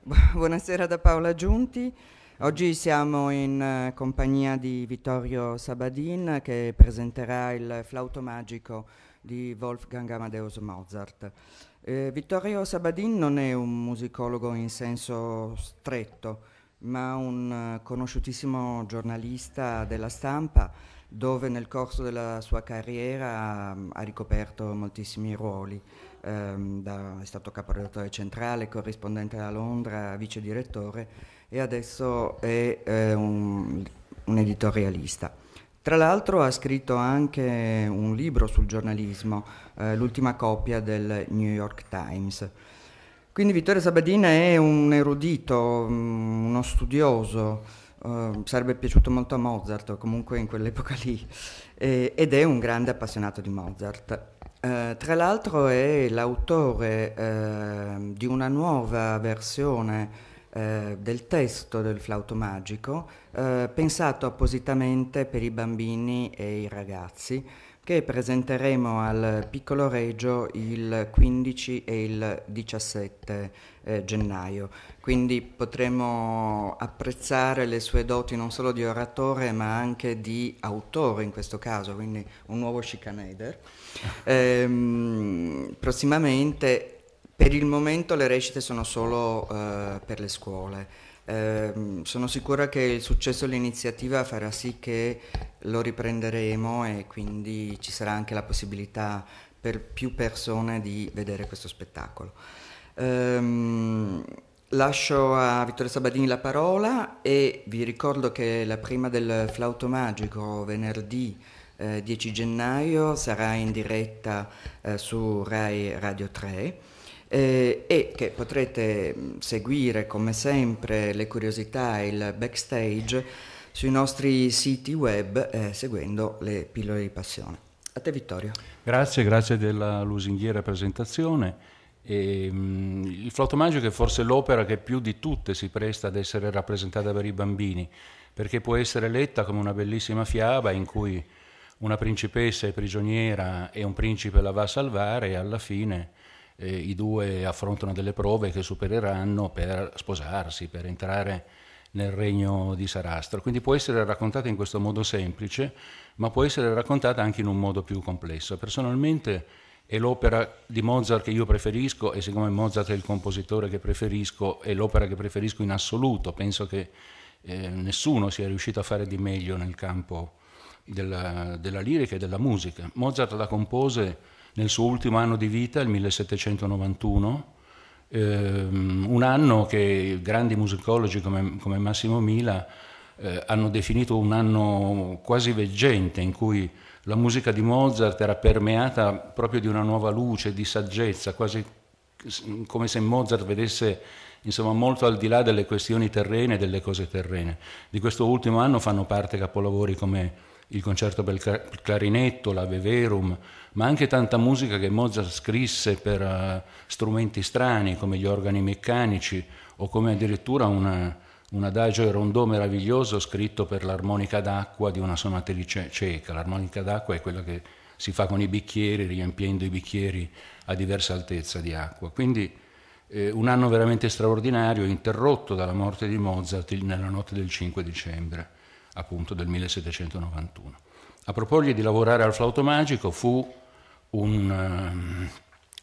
Buonasera da Paola Giunti. Oggi siamo in eh, compagnia di Vittorio Sabadin che presenterà il flauto magico di Wolfgang Amadeus Mozart. Eh, Vittorio Sabadin non è un musicologo in senso stretto, ma un eh, conosciutissimo giornalista della stampa dove nel corso della sua carriera ha ricoperto moltissimi ruoli ehm, da, è stato caporedattore centrale, corrispondente a Londra, vice direttore e adesso è eh, un, un editorialista. Tra l'altro ha scritto anche un libro sul giornalismo, eh, l'ultima copia del New York Times. Quindi Vittorio Sabadina è un erudito, mm, uno studioso, Uh, sarebbe piaciuto molto a Mozart, comunque in quell'epoca lì, eh, ed è un grande appassionato di Mozart. Eh, tra l'altro è l'autore eh, di una nuova versione eh, del testo del flauto magico eh, pensato appositamente per i bambini e i ragazzi che presenteremo al Piccolo Regio il 15 e il 17 eh, gennaio. Quindi potremo apprezzare le sue doti non solo di oratore ma anche di autore in questo caso, quindi un nuovo Schikaneder. Ah. Ehm, prossimamente, per il momento le recite sono solo eh, per le scuole. Ehm, sono sicura che il successo dell'iniziativa farà sì che lo riprenderemo e quindi ci sarà anche la possibilità per più persone di vedere questo spettacolo. Eh, lascio a Vittorio Sabadini la parola e vi ricordo che la prima del flauto magico venerdì 10 eh, gennaio sarà in diretta eh, su Rai Radio 3 eh, e che potrete mm, seguire come sempre le curiosità e il backstage sui nostri siti web eh, seguendo le pillole di passione. A te Vittorio. Grazie, grazie della lusinghiera presentazione. E, um, il Flotto magico è forse l'opera che più di tutte si presta ad essere rappresentata per i bambini, perché può essere letta come una bellissima fiaba in cui una principessa è prigioniera e un principe la va a salvare e alla fine eh, i due affrontano delle prove che supereranno per sposarsi, per entrare nel regno di Sarastro. Quindi può essere raccontata in questo modo semplice, ma può essere raccontata anche in un modo più complesso. Personalmente è l'opera di Mozart che io preferisco e siccome Mozart è il compositore che preferisco, è l'opera che preferisco in assoluto, penso che eh, nessuno sia riuscito a fare di meglio nel campo della, della lirica e della musica. Mozart la compose nel suo ultimo anno di vita, il 1791, ehm, un anno che grandi musicologi come, come Massimo Mila eh, hanno definito un anno quasi veggente in cui la musica di Mozart era permeata proprio di una nuova luce, di saggezza, quasi come se Mozart vedesse insomma, molto al di là delle questioni terrene e delle cose terrene. Di questo ultimo anno fanno parte capolavori come il concerto per clarinetto, la Veverum, ma anche tanta musica che Mozart scrisse per uh, strumenti strani come gli organi meccanici o come addirittura una, un adagio e rondò meraviglioso scritto per l'armonica d'acqua di una sonatrice cieca. L'armonica d'acqua è quella che si fa con i bicchieri, riempiendo i bicchieri a diversa altezza di acqua. Quindi eh, un anno veramente straordinario, interrotto dalla morte di Mozart nella notte del 5 dicembre appunto del 1791. A proporgli di lavorare al flauto magico fu un, ehm,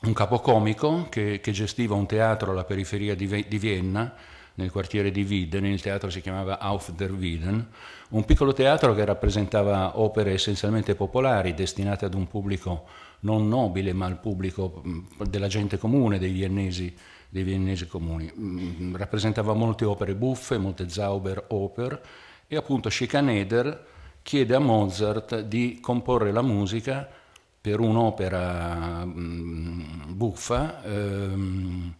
un capocomico che, che, gestiva un teatro alla periferia di, di Vienna, nel quartiere di Wieden, il teatro si chiamava Auf der Wieden, un piccolo teatro che rappresentava opere essenzialmente popolari destinate ad un pubblico non nobile, ma al pubblico della gente comune, dei viennesi, dei viennesi comuni. Rappresentava molte opere buffe, molte Zauber-Oper, e appunto Schikaneder chiede a Mozart di comporre la musica per un'opera mh, mm, buffa, ehm,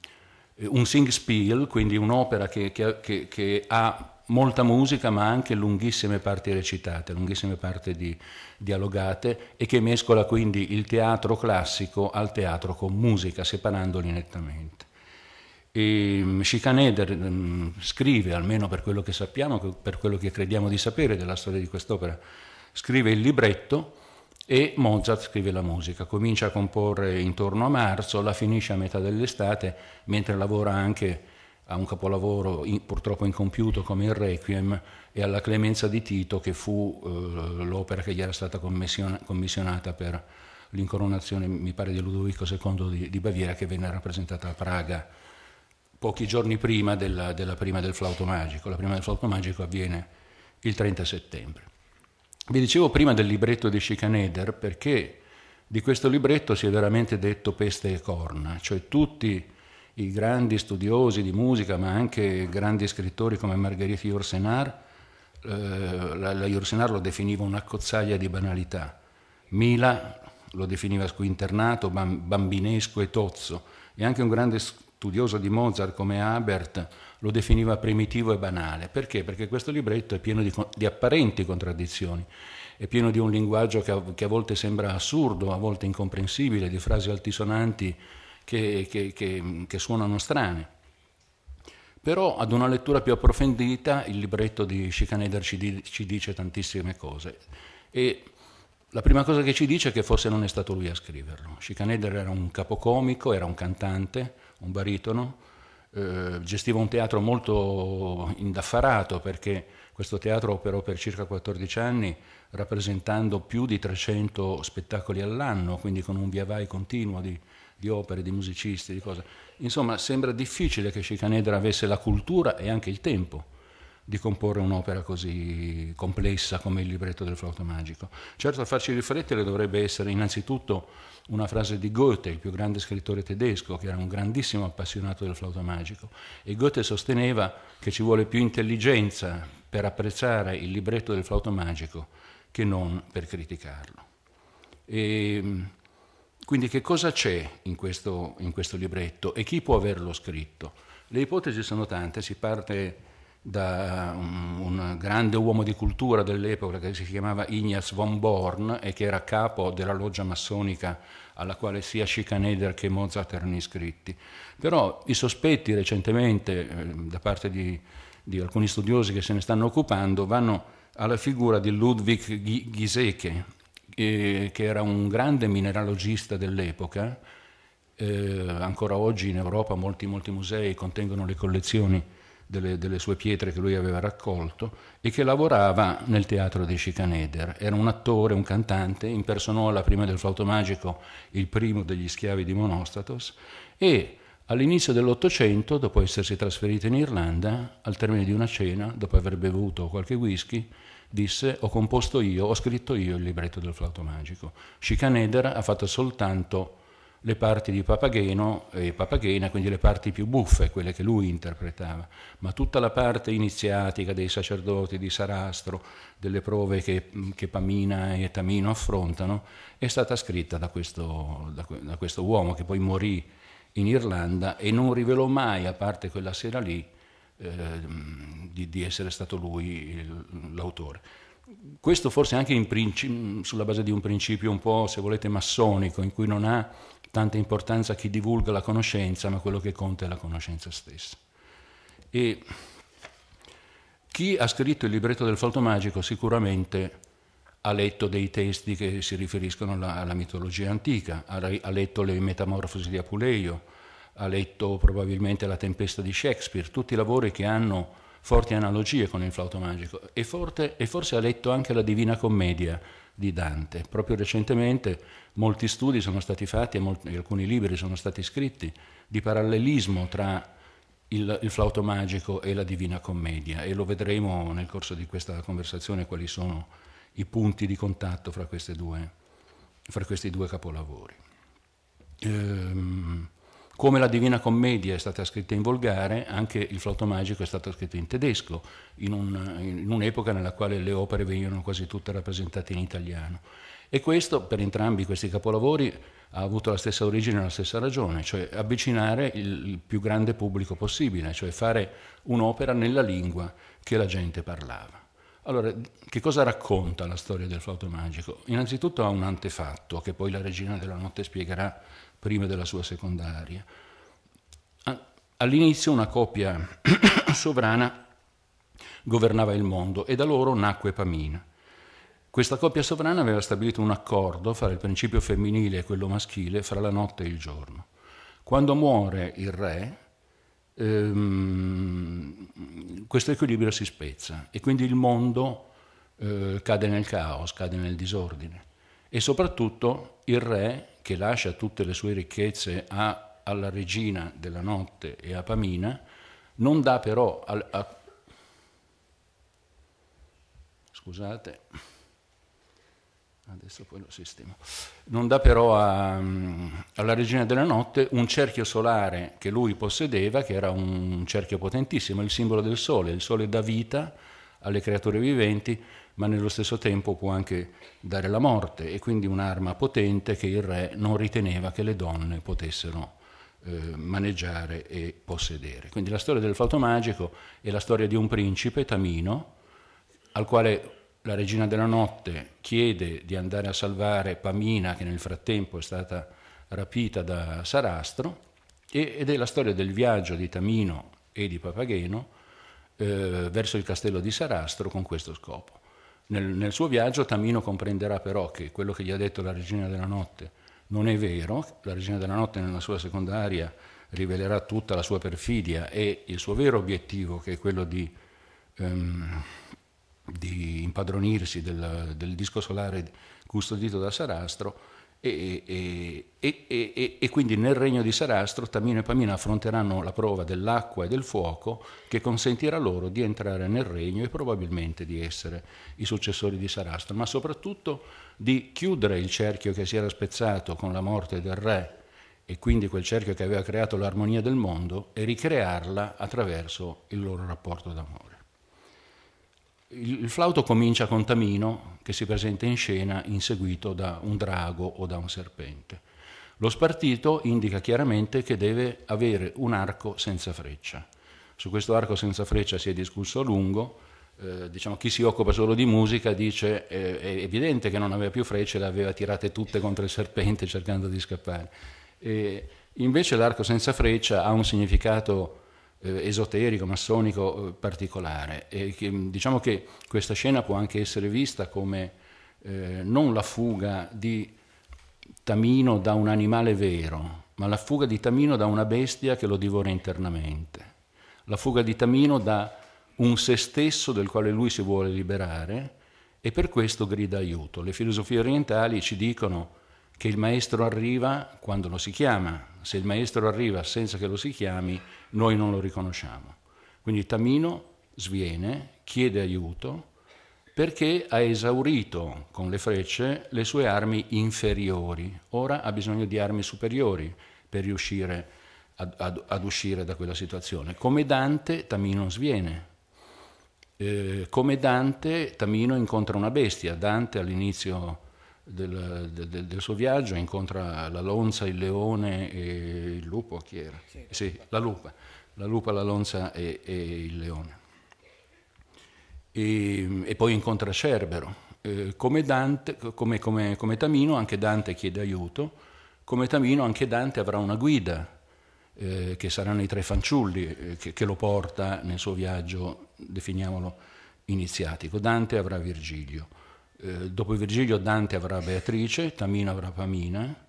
un singspiel, quindi un'opera che, che, che, che, ha molta musica ma anche lunghissime parti recitate, lunghissime parti di, dialogate e che mescola quindi il teatro classico al teatro con musica, separandoli nettamente. E mm, Schikaneder mm, scrive, almeno per quello che sappiamo, per quello che crediamo di sapere della storia di quest'opera, scrive il libretto e Mozart scrive la musica. Comincia a comporre intorno a marzo, la finisce a metà dell'estate, mentre lavora anche a un capolavoro in, purtroppo incompiuto come il Requiem e alla Clemenza di Tito che fu eh, l'opera che gli era stata commissionata per l'incoronazione, mi pare, di Ludovico II di, di Baviera che venne rappresentata a Praga pochi giorni prima della, della, prima del flauto magico. La prima del flauto magico avviene il 30 settembre. Vi dicevo prima del libretto di Schikaneder perché di questo libretto si è veramente detto peste e corna, cioè tutti i grandi studiosi di musica, ma anche grandi scrittori come Margherita Ursenar, eh, la, la lo definiva un'accozzaglia di banalità. Mila lo definiva squinternato, bambinesco e tozzo, e anche un grande studioso di Mozart come Habert lo definiva primitivo e banale. Perché? Perché questo libretto è pieno di, di apparenti contraddizioni, è pieno di un linguaggio che a, che a, volte sembra assurdo, a volte incomprensibile, di frasi altisonanti che, che, che suonano strane. Però ad una lettura più approfondita il libretto di Schikaneder ci, ci dice tantissime cose. E la prima cosa che ci dice è che forse non è stato lui a scriverlo. Schikaneder era un capocomico, era un cantante, un baritono, eh, gestiva un teatro molto indaffarato perché questo teatro operò per circa 14 anni rappresentando più di 300 spettacoli all'anno, quindi con un via vai continuo di, di opere, di musicisti, di cose. Insomma, sembra difficile che Scicanedra avesse la cultura e anche il tempo di comporre un'opera così complessa come il libretto del flauto magico. Certo, a farci riflettere dovrebbe essere innanzitutto una frase di Goethe, il più grande scrittore tedesco, che era un grandissimo appassionato del flauto magico, e Goethe sosteneva che ci vuole più intelligenza per apprezzare il libretto del flauto magico che non per criticarlo. E, mm, quindi che cosa c'è in questo, in questo libretto e chi può averlo scritto? Le ipotesi sono tante, si parte da eh, un, un, grande uomo di cultura dell'epoca che si chiamava Ignaz von Born e che era capo della loggia massonica alla quale sia Schikaneder che Mozart erano iscritti. Però i sospetti recentemente eh, da parte di, di, alcuni studiosi che se ne stanno occupando vanno alla figura di Ludwig Giesecke, eh, che era un grande mineralogista dell'epoca, eh, ancora oggi in Europa molti, molti musei contengono le collezioni delle, delle, sue pietre che lui aveva raccolto e che lavorava nel teatro di Schikaneder. Era un attore, un cantante, impersonò alla prima del flauto magico il primo degli schiavi di Monostatos e All'inizio dell'Ottocento, dopo essersi trasferito in Irlanda, al termine di una cena, dopo aver bevuto qualche whisky, disse ho composto io, ho scritto io il libretto del flauto magico. Schikaneder ha fatto soltanto le parti di Papageno e Papagena, quindi le parti più buffe, quelle che lui interpretava, ma tutta la parte iniziatica dei sacerdoti di Sarastro, delle prove che, che Pamina e Tamino affrontano, è stata scritta da questo, da, da questo uomo che poi morì in Irlanda e non rivelò mai, a parte quella sera lì, eh, di, di, essere stato lui l'autore. Questo forse anche princi- sulla base di un principio un po', se volete, massonico, in cui non ha tanta importanza chi divulga la conoscenza, ma quello che conta è la conoscenza stessa. E chi ha scritto il libretto del flauto magico sicuramente ha letto dei testi che si riferiscono alla, alla mitologia antica, ha, ha, letto le Metamorfosi di Apuleio, ha letto probabilmente La tempesta di Shakespeare, tutti lavori che hanno forti analogie con il flauto magico e, forte, e forse ha letto anche la Divina Commedia, di Dante. Proprio recentemente molti studi sono stati fatti e, molti, e alcuni libri sono stati scritti di parallelismo tra il, il, flauto magico e la Divina Commedia e lo vedremo nel corso di questa conversazione quali sono i punti di contatto fra, due, fra questi due capolavori. Ehm, come la Divina Commedia è stata scritta in volgare, anche il flauto magico è stato scritto in tedesco, in, un, in un'epoca nella quale le opere venivano quasi tutte rappresentate in italiano. E questo, per entrambi questi capolavori, ha avuto la stessa origine e la stessa ragione, cioè avvicinare il più grande pubblico possibile, cioè fare un'opera nella lingua che la gente parlava. Allora, che cosa racconta la storia del flauto magico? Innanzitutto ha un antefatto che poi la regina della notte spiegherà prima della sua secondaria. All'inizio una coppia sovrana governava il mondo e da loro nacque Pamina. Questa coppia sovrana aveva stabilito un accordo fra il principio femminile e quello maschile, fra la notte e il giorno. Quando muore il re, ehm, questo equilibrio si spezza e quindi il mondo eh, cade nel caos, cade nel disordine e soprattutto il re che lascia tutte le sue ricchezze a, alla regina della notte e a Pamina, non dà però al, a, scusate, adesso poi lo sistemo, non dà però a, alla regina della notte un cerchio solare che lui possedeva, che era un cerchio potentissimo, il simbolo del sole, il sole dà vita alle creature viventi, ma nello stesso tempo può anche dare la morte e quindi un'arma potente che il re non riteneva che le donne potessero eh, maneggiare e possedere. Quindi la storia del flauto magico è la storia di un principe, Tamino, al quale la regina della notte chiede di andare a salvare Pamina che nel frattempo è stata rapita da Sarastro ed è la storia del viaggio di Tamino e di Papageno eh, verso il castello di Sarastro con questo scopo. Nel, nel suo viaggio Tamino comprenderà però che quello che gli ha detto la regina della notte non è vero, la regina della notte nella sua seconda aria rivelerà tutta la sua perfidia e il suo vero obiettivo che è quello di, ehm, di impadronirsi del, del disco solare custodito da Sarastro, e, e, e, e, quindi nel regno di Sarastro Tamino e Pamina affronteranno la prova dell'acqua e del fuoco che consentirà loro di entrare nel regno e probabilmente di essere i successori di Sarastro, ma soprattutto di chiudere il cerchio che si era spezzato con la morte del re e quindi quel cerchio che aveva creato l'armonia del mondo e ricrearla attraverso il loro rapporto d'amore. Il, flauto comincia con Tamino che si presenta in scena inseguito da un drago o da un serpente. Lo spartito indica chiaramente che deve avere un arco senza freccia. Su questo arco senza freccia si è discusso a lungo. Eh, diciamo, chi si occupa solo di musica dice eh, è evidente che non aveva più frecce, le aveva tirate tutte contro il serpente cercando di scappare. E invece l'arco senza freccia ha un significato eh, esoterico, massonico eh, particolare. E che, mm, diciamo che questa scena può anche essere vista come eh, non la fuga di Tamino da un animale vero, ma la fuga di Tamino da una bestia che lo divora internamente, la fuga di Tamino da un se stesso del quale lui si vuole liberare e per questo grida aiuto. Le filosofie orientali ci dicono che il maestro arriva quando lo si chiama, se il maestro arriva senza che lo si chiami, noi non lo riconosciamo. Quindi Tamino sviene, chiede aiuto, perché ha esaurito con le frecce le sue armi inferiori, ora ha bisogno di armi superiori per riuscire ad, ad, ad uscire da quella situazione. Come Dante, Tamino sviene, eh, come Dante, Tamino incontra una bestia. Dante all'inizio del, del, del, suo viaggio incontra la lonza, il leone e il lupo, chi era? Sì, sì la lupa, la lupa, la lonza e, e il leone. E, e, poi incontra Cerbero. Eh, come, Dante, come, come, come, Tamino anche Dante chiede aiuto, come Tamino anche Dante avrà una guida, eh, che saranno i tre fanciulli, eh, che, che lo porta nel suo viaggio, definiamolo, iniziatico. Dante avrà Virgilio. Eh, dopo Virgilio Dante avrà Beatrice, Tamino avrà Pamina,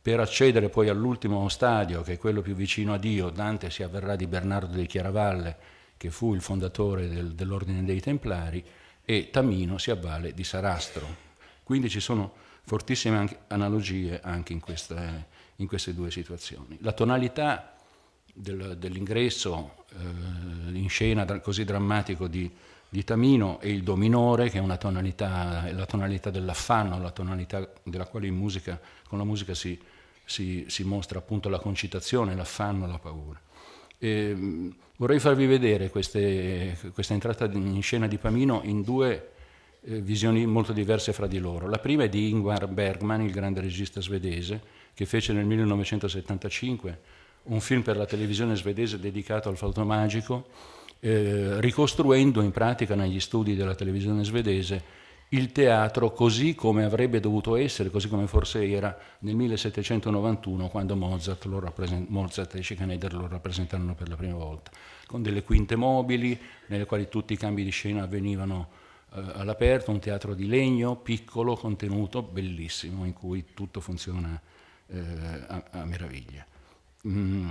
per accedere poi all'ultimo stadio, che è quello più vicino a Dio, Dante si avverrà di Bernardo di Chiaravalle, che fu il fondatore del, dell'ordine dei Templari, e Tamino si avvale di Sarastro. Quindi ci sono fortissime anche analogie anche in queste, in queste, due situazioni. La tonalità del, dell'ingresso eh, in scena così drammatico di, di Tamino e il Do minore, che è tonalità, la tonalità dell'affanno, la tonalità della quale musica, con la musica si, si, si, mostra appunto la concitazione, l'affanno, la paura. E vorrei farvi vedere queste, questa entrata in scena di Tamino in due eh, visioni molto diverse fra di loro. La prima è di Ingvar Bergman, il grande regista svedese, che fece nel 1975 un film per la televisione svedese dedicato al flauto magico eh, ricostruendo in pratica negli studi della televisione svedese il teatro così come avrebbe dovuto essere, così come forse era nel 1791 quando Mozart, rappresent- Mozart e Schikaneder lo rappresentarono per la prima volta, con delle quinte mobili nelle quali tutti i cambi di scena avvenivano eh, all'aperto, un teatro di legno piccolo, contenuto, bellissimo, in cui tutto funziona eh, a-, a, meraviglia. Mm.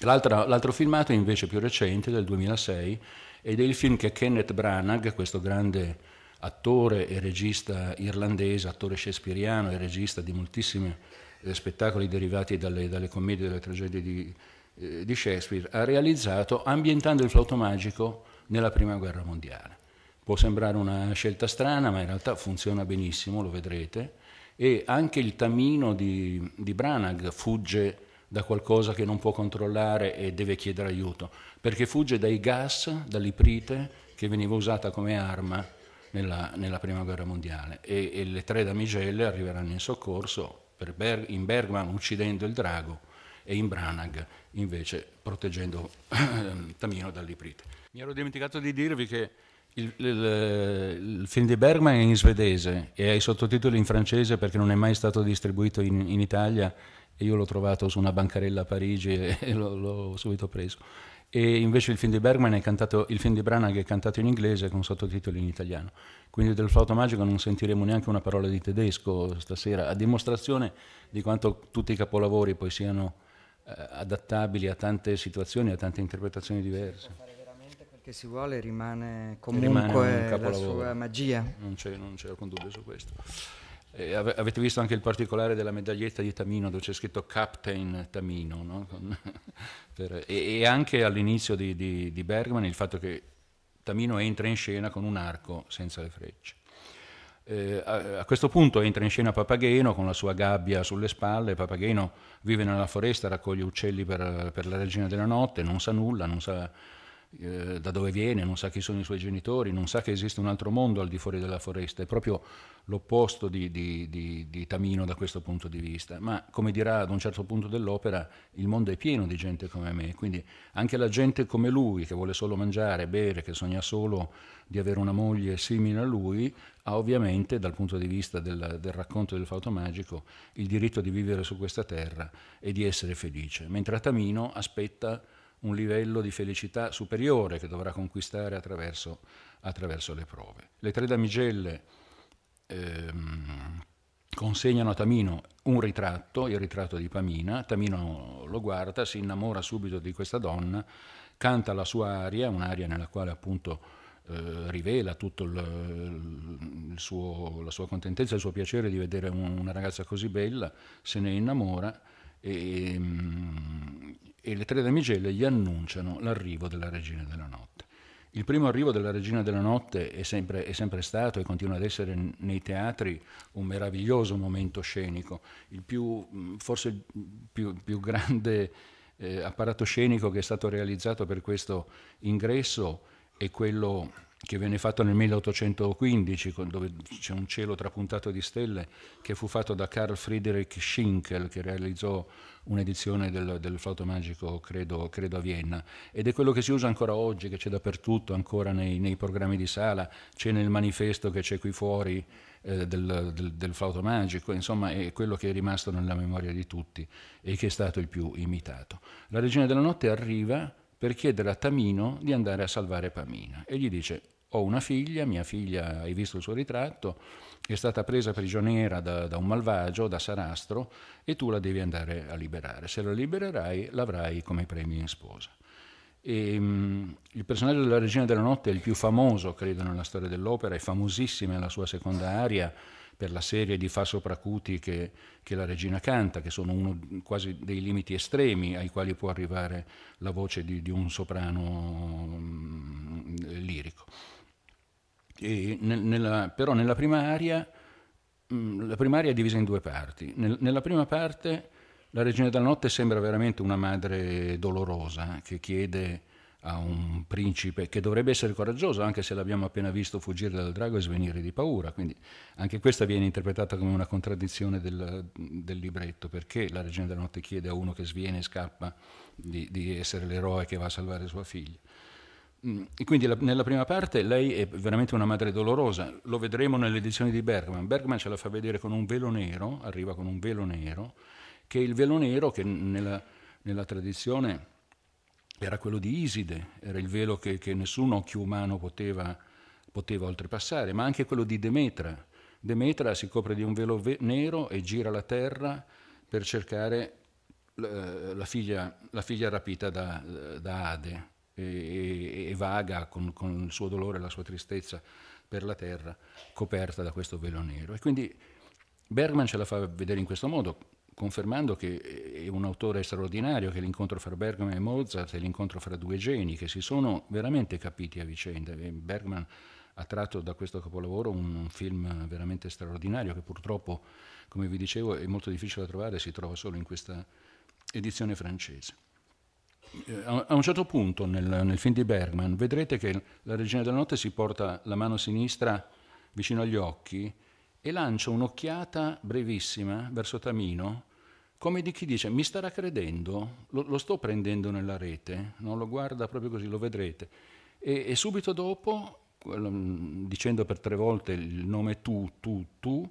L'altro, l'altro filmato invece più recente, del 2006, ed è il film che Kenneth Branagh, questo grande attore e regista irlandese, attore shakespeariano e regista di moltissimi eh, spettacoli derivati dalle, dalle commedie e dalle tragedie di, eh, di, Shakespeare, ha realizzato ambientando il flauto magico nella Prima Guerra Mondiale. Può sembrare una scelta strana, ma in realtà funziona benissimo, lo vedrete, e anche il tamino di, di Branagh fugge da qualcosa che non può controllare e deve chiedere aiuto, perché fugge dai gas, dall'iprite che veniva usata come arma nella, nella Prima Guerra Mondiale e, e, le tre damigelle arriveranno in soccorso Berg, in Bergman uccidendo il drago e in Branagh invece proteggendo ehm, Tamino dall'iprite. Mi ero dimenticato di dirvi che il, il, il, film di Bergman è in svedese e ha i sottotitoli in francese perché non è mai stato distribuito in, in Italia e io l'ho trovato su una bancarella a Parigi e, l'ho, l'ho subito preso. E invece il film di Bergman è cantato, il film di Branagh è cantato in inglese con sottotitoli in italiano. Quindi del flauto magico non sentiremo neanche una parola di tedesco stasera, a dimostrazione di quanto tutti i capolavori poi siano eh, adattabili a tante situazioni, a tante interpretazioni diverse. Si può Fare veramente quel che si vuole rimane comunque rimane la sua magia. Non c'è, non c'è alcun dubbio su questo. Eh, avete visto anche il particolare della medaglietta di Tamino dove c'è scritto Captain Tamino, no? per, e, e, anche all'inizio di, di, di, Bergman il fatto che Tamino entra in scena con un arco senza le frecce. Eh, a, a, questo punto entra in scena Papageno con la sua gabbia sulle spalle, Papageno vive nella foresta, raccoglie uccelli per, per la regina della notte, non sa nulla, non sa eh, da dove viene, non sa chi sono i suoi genitori, non sa che esiste un altro mondo al di fuori della foresta, è proprio l'opposto di, di, di, di, Tamino da questo punto di vista, ma come dirà ad un certo punto dell'opera, il mondo è pieno di gente come me, quindi anche la gente come lui, che vuole solo mangiare, bere, che sogna solo di avere una moglie simile a lui, ha ovviamente dal punto di vista del, del racconto del fauto magico il diritto di vivere su questa terra e di essere felice, mentre Tamino aspetta un livello di felicità superiore che dovrà conquistare attraverso, attraverso le prove. Le tre damigelle ehm, consegnano a Tamino un ritratto, il ritratto di Pamina, Tamino lo guarda, si innamora subito di questa donna, canta la sua aria, un'aria nella quale appunto eh, rivela tutta la sua contentezza, il suo piacere di vedere un, una ragazza così bella, se ne innamora e, mm, e le tre damigelle gli annunciano l'arrivo della regina della notte. Il primo arrivo della Regina della Notte è sempre, è sempre, stato e continua ad essere nei teatri un meraviglioso momento scenico, il più, mm, forse il più, più grande eh, apparato scenico che è stato realizzato per questo ingresso è quello che venne fatto nel 1815, dove c'è un cielo trapuntato di stelle, che fu fatto da Carl Friedrich Schinkel, che realizzò un'edizione del, del flauto magico, credo, credo, a Vienna. Ed è quello che si usa ancora oggi, che c'è dappertutto, ancora nei, nei programmi di sala, c'è nel manifesto che c'è qui fuori eh, del, del, del flauto magico, insomma è quello che è rimasto nella memoria di tutti e che è stato il più imitato. La Regina della Notte arriva per chiedere a Tamino di andare a salvare Pamina e gli dice ho una figlia, mia figlia, hai visto il suo ritratto, è stata presa prigioniera da, da, un malvagio, da Sarastro, e tu la devi andare a liberare. Se la libererai l'avrai come premio in sposa. E, um, il personaggio della Regina della Notte è il più famoso, credo, nella storia dell'opera, è famosissima la sua seconda aria per la serie di fa sopracuti che, che la regina canta, che sono uno quasi dei limiti estremi ai quali può arrivare la voce di, di un soprano um, lirico nel, nella, però nella prima area, mm, la prima area è divisa in due parti. Nel, nella prima parte la Regina della Notte sembra veramente una madre dolorosa che chiede a un principe che dovrebbe essere coraggioso, anche se l'abbiamo appena visto fuggire dal drago e svenire di paura. Quindi anche questa viene interpretata come una contraddizione del, del libretto, perché la Regina della Notte chiede a uno che sviene e scappa di, di essere l'eroe che va a salvare sua figlia. Mm, quindi la, nella prima parte lei è veramente una madre dolorosa, lo vedremo nell'edizione di Bergman. Bergman ce la fa vedere con un velo nero, arriva con un velo nero, che è il velo nero che nella, nella tradizione era quello di Iside, era il velo che, che nessun occhio umano poteva, poteva, oltrepassare, ma anche quello di Demetra. Demetra si copre di un velo ve- nero e gira la terra per cercare la, la, figlia, la figlia, rapita da, da Ade e, e vaga con, con, il suo dolore e la sua tristezza per la terra, coperta da questo velo nero. E quindi Bergman ce la fa vedere in questo modo, confermando che è un autore straordinario, che l'incontro fra Bergman e Mozart è l'incontro fra due geni che si sono veramente capiti a vicenda. Bergman ha tratto da questo capolavoro un, un, film veramente straordinario che purtroppo, come vi dicevo, è molto difficile da trovare, si trova solo in questa edizione francese. Eh, a un certo punto nel, nel, film di Bergman vedrete che la regina della notte si porta la mano sinistra vicino agli occhi e lancia un'occhiata brevissima verso Tamino come di chi dice mi starà credendo, lo, lo sto prendendo nella rete, non lo guarda proprio così, lo vedrete. E, e, subito dopo, mm, dicendo per tre volte il nome tu, tu, tu,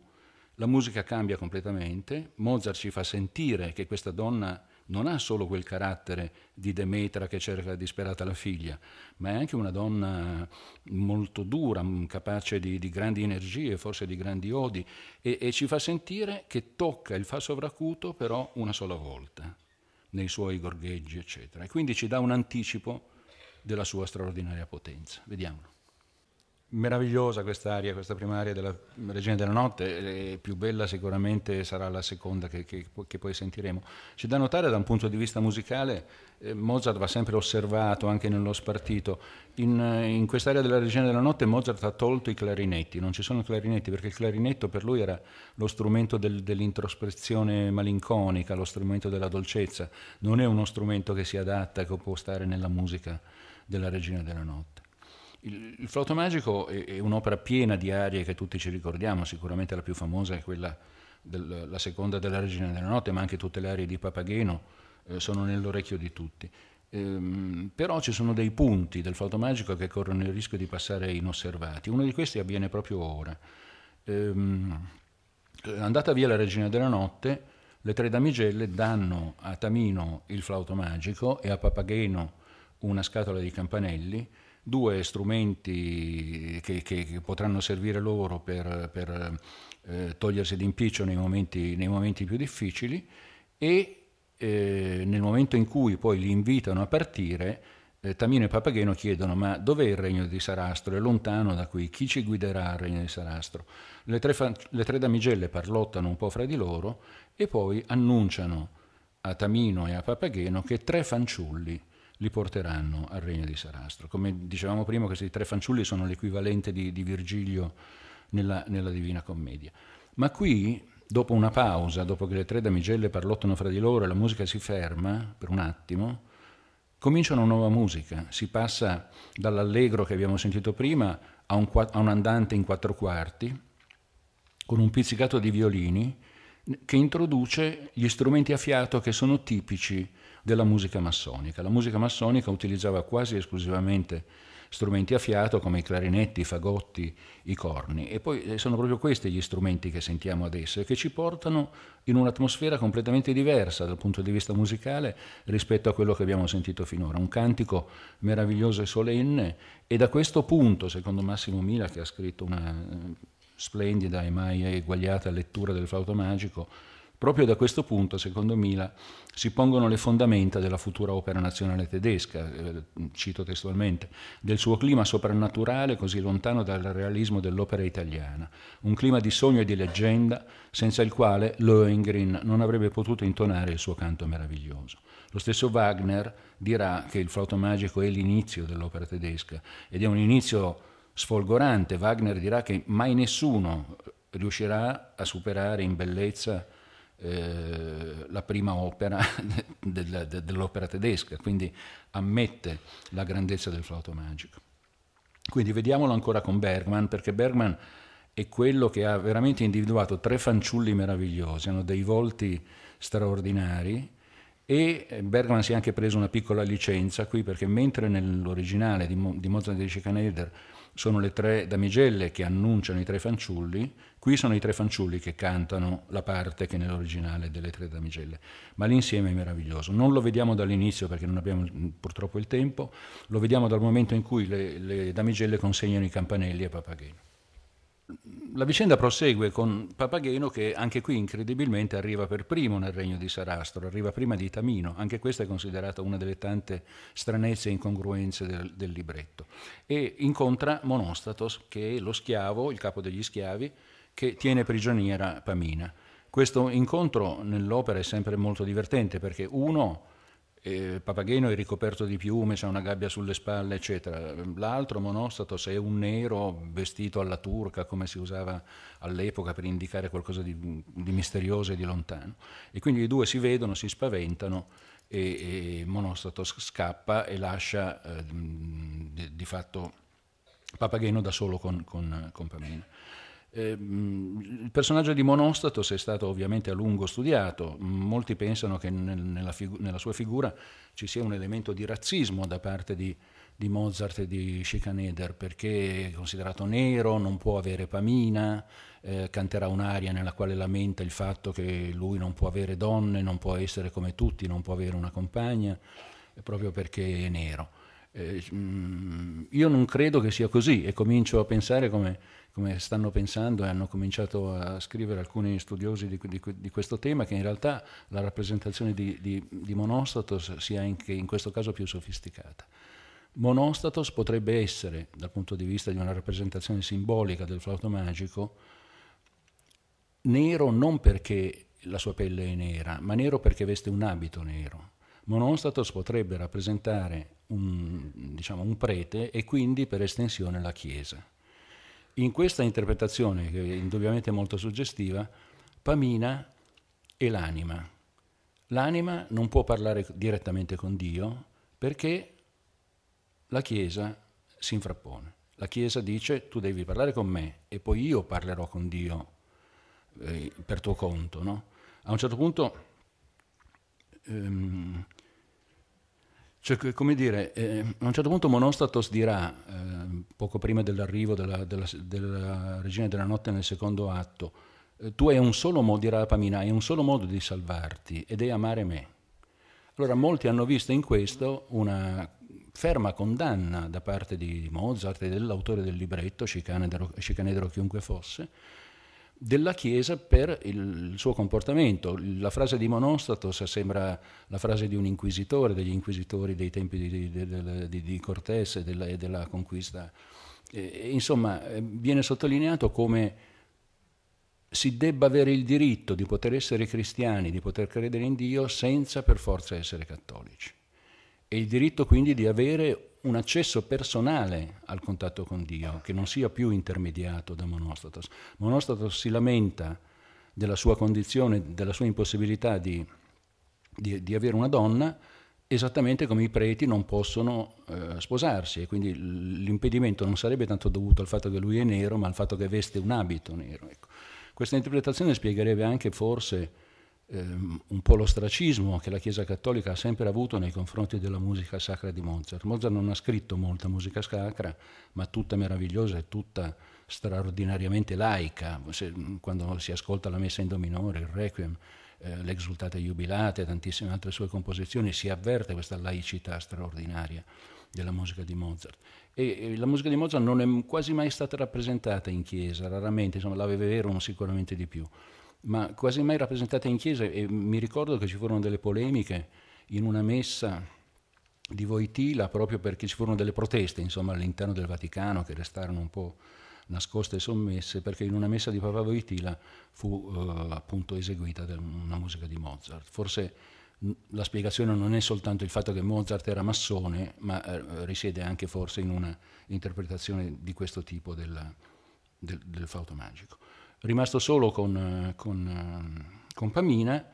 la musica cambia completamente, Mozart ci fa sentire che questa donna non ha solo quel carattere di Demetra che cerca disperata la figlia, ma è anche una donna molto dura, capace di, di grandi energie, forse di grandi odi, e, e ci fa sentire che tocca il fa sovracuto però una sola volta, nei suoi gorgheggi, eccetera. E quindi ci dà un anticipo della sua straordinaria potenza. Vediamolo meravigliosa quest'area, questa primaria della Regina della Notte, e più bella sicuramente sarà la seconda che, che, che poi sentiremo. C'è da notare da un punto di vista musicale, eh, Mozart va sempre osservato anche nello spartito, in, eh, in quest'area della Regina della Notte Mozart ha tolto i clarinetti, non ci sono clarinetti perché il clarinetto per lui era lo strumento del, dell'introspezione malinconica, lo strumento della dolcezza, non è uno strumento che si adatta, che può stare nella musica della Regina della Notte. Il, il flauto magico è, è, un'opera piena di arie che tutti ci ricordiamo, sicuramente la più famosa è quella della seconda della Regina della Notte, ma anche tutte le arie di Papageno eh, sono nell'orecchio di tutti. Ehm, però ci sono dei punti del flauto magico che corrono il rischio di passare inosservati. Uno di questi avviene proprio ora. Ehm, eh, andata via la Regina della Notte, le tre damigelle danno a Tamino il flauto magico e a Papageno una scatola di campanelli due strumenti che, che, che potranno servire loro per, per eh, togliersi d'impiccio nei momenti, nei momenti più difficili e eh, nel momento in cui poi li invitano a partire, eh, Tamino e Papageno chiedono ma dov'è il regno di Sarastro? È lontano da qui, chi ci guiderà il regno di Sarastro? Le tre, fa- le tre damigelle parlottano un po' fra di loro e poi annunciano a Tamino e a Papageno che tre fanciulli li porteranno al regno di Sarastro. Come dicevamo prima, questi tre fanciulli sono l'equivalente di, di Virgilio nella, nella, Divina Commedia. Ma qui, dopo una pausa, dopo che le tre damigelle parlottano fra di loro e la musica si ferma per un attimo, comincia una nuova musica. Si passa dall'allegro che abbiamo sentito prima a un, a un andante in quattro quarti, con un pizzicato di violini, che introduce gli strumenti a fiato che sono tipici della musica massonica. La musica massonica utilizzava quasi esclusivamente strumenti a fiato come i clarinetti, i fagotti, i corni e poi eh, sono proprio questi gli strumenti che sentiamo adesso e che ci portano in un'atmosfera completamente diversa dal punto di vista musicale rispetto a quello che abbiamo sentito finora, un cantico meraviglioso e solenne e da questo punto, secondo Massimo Mila che ha scritto una eh, splendida e mai eguagliata lettura del flauto magico, Proprio da questo punto, secondo Mila, si pongono le fondamenta della futura opera nazionale tedesca, eh, cito testualmente, del suo clima soprannaturale così lontano dal realismo dell'opera italiana, un clima di sogno e di leggenda senza il quale Lohengrin non avrebbe potuto intonare il suo canto meraviglioso. Lo stesso Wagner dirà che il flauto magico è l'inizio dell'opera tedesca ed è un inizio sfolgorante. Wagner dirà che mai nessuno riuscirà a superare in bellezza eh, la prima opera de, de, dell'opera tedesca, quindi ammette la grandezza del flauto magico. Quindi vediamolo ancora con Bergman, perché Bergman è quello che ha veramente individuato tre fanciulli meravigliosi, hanno dei volti straordinari e eh, Bergman si è anche preso una piccola licenza qui perché mentre nell'originale di, Mo- di Mozart e di Schikaneder sono le tre damigelle che annunciano i tre fanciulli, qui sono i tre fanciulli che cantano la parte che nell'originale delle tre damigelle, ma l'insieme è meraviglioso. Non lo vediamo dall'inizio perché non abbiamo mm, purtroppo il tempo, lo vediamo dal momento in cui le, le damigelle consegnano i campanelli a Papageno. La vicenda prosegue con Papageno che anche qui incredibilmente arriva per primo nel regno di Sarastro, arriva prima di Tamino, anche questa è considerata una delle tante stranezze e incongruenze del, del libretto, e incontra Monostatos che è lo schiavo, il capo degli schiavi, che tiene prigioniera Pamina. Questo incontro nell'opera è sempre molto divertente perché uno eh, Papageno è ricoperto di piume, ha una gabbia sulle spalle, eccetera. L'altro monostato, è un nero vestito alla turca, come si usava all'epoca per indicare qualcosa di, di misterioso e di lontano. E quindi i due si vedono, si spaventano e, e Monostato scappa e lascia eh, di, di, fatto Papageno da solo con, con, con Pamina. Ehm, il personaggio di Monostatos è stato ovviamente a lungo studiato, molti pensano che nella, figu- nella sua figura ci sia un elemento di razzismo da parte di, di Mozart e di Schikaneder perché è considerato nero, non può avere pamina, eh, canterà un'aria nella quale lamenta il fatto che lui non può avere donne, non può essere come tutti, non può avere una compagna, eh, proprio perché è nero. Eh, mm, io non credo che sia così e comincio a pensare come, come stanno pensando e hanno cominciato a scrivere alcuni studiosi di, di, di questo tema, che in realtà la rappresentazione di, di monostatos sia anche in questo caso più sofisticata. Monostatos potrebbe essere, dal punto di vista di una rappresentazione simbolica del flauto magico, nero non perché la sua pelle è nera, ma nero perché veste un abito nero. Monostatos potrebbe rappresentare un, diciamo, un prete e quindi per estensione la Chiesa. In questa interpretazione, che è indubbiamente molto suggestiva, Pamina è l'anima. L'anima non può parlare direttamente con Dio perché la Chiesa si infrappone. La Chiesa dice tu devi parlare con me e poi io parlerò con Dio eh, per tuo conto. No? A un certo punto ehm, cioè, come dire, eh, a un certo punto Monostatos dirà, eh, poco prima dell'arrivo della, della, della, Regina della Notte nel secondo atto, eh, tu hai un solo modo, dirà la Pamina, hai un solo modo di salvarti ed è amare me. Allora molti hanno visto in questo una ferma condanna da parte di Mozart e dell'autore del libretto, Scicanedro, Scicanedro chiunque fosse, della Chiesa per il suo comportamento. La frase di Monostatos sembra la frase di un inquisitore, degli inquisitori dei tempi di, di, di, di Cortés e della, della conquista. E, insomma, eh, viene sottolineato come si debba avere il diritto di poter essere cristiani, di poter credere in Dio senza per forza essere cattolici e il diritto quindi di avere un accesso personale al contatto con Dio, che non sia più intermediato da Monostatos. Monostatos si lamenta della sua condizione, della sua impossibilità di, di, di avere una donna, esattamente come i preti non possono eh, sposarsi e quindi l'impedimento non sarebbe tanto dovuto al fatto che lui è nero, ma al fatto che veste un abito nero. Ecco. Questa interpretazione spiegherebbe anche forse ehm, un po' l'ostracismo che la Chiesa Cattolica ha sempre avuto nei confronti della musica sacra di Mozart. Mozart non ha scritto molta musica sacra, ma tutta meravigliosa e tutta straordinariamente laica, Se, mm, quando si ascolta la messa in do minore, il requiem, eh, l'exultata jubilate e tantissime altre sue composizioni, si avverte questa laicità straordinaria della musica di Mozart. E, la musica di Mozart non è quasi mai stata rappresentata in chiesa, raramente, insomma, l'aveva Veverum sicuramente di più ma quasi mai rappresentate in chiesa e mi ricordo che ci furono delle polemiche in una messa di Voitila proprio perché ci furono delle proteste insomma, all'interno del Vaticano che restarono un po' nascoste e sommesse perché in una messa di Papa Voitila fu eh, appunto eseguita una musica di Mozart. Forse la spiegazione non è soltanto il fatto che Mozart era massone, ma eh, risiede anche forse in una interpretazione di questo tipo della, del, del flauto magico rimasto solo con, eh, con, eh, con Pamina,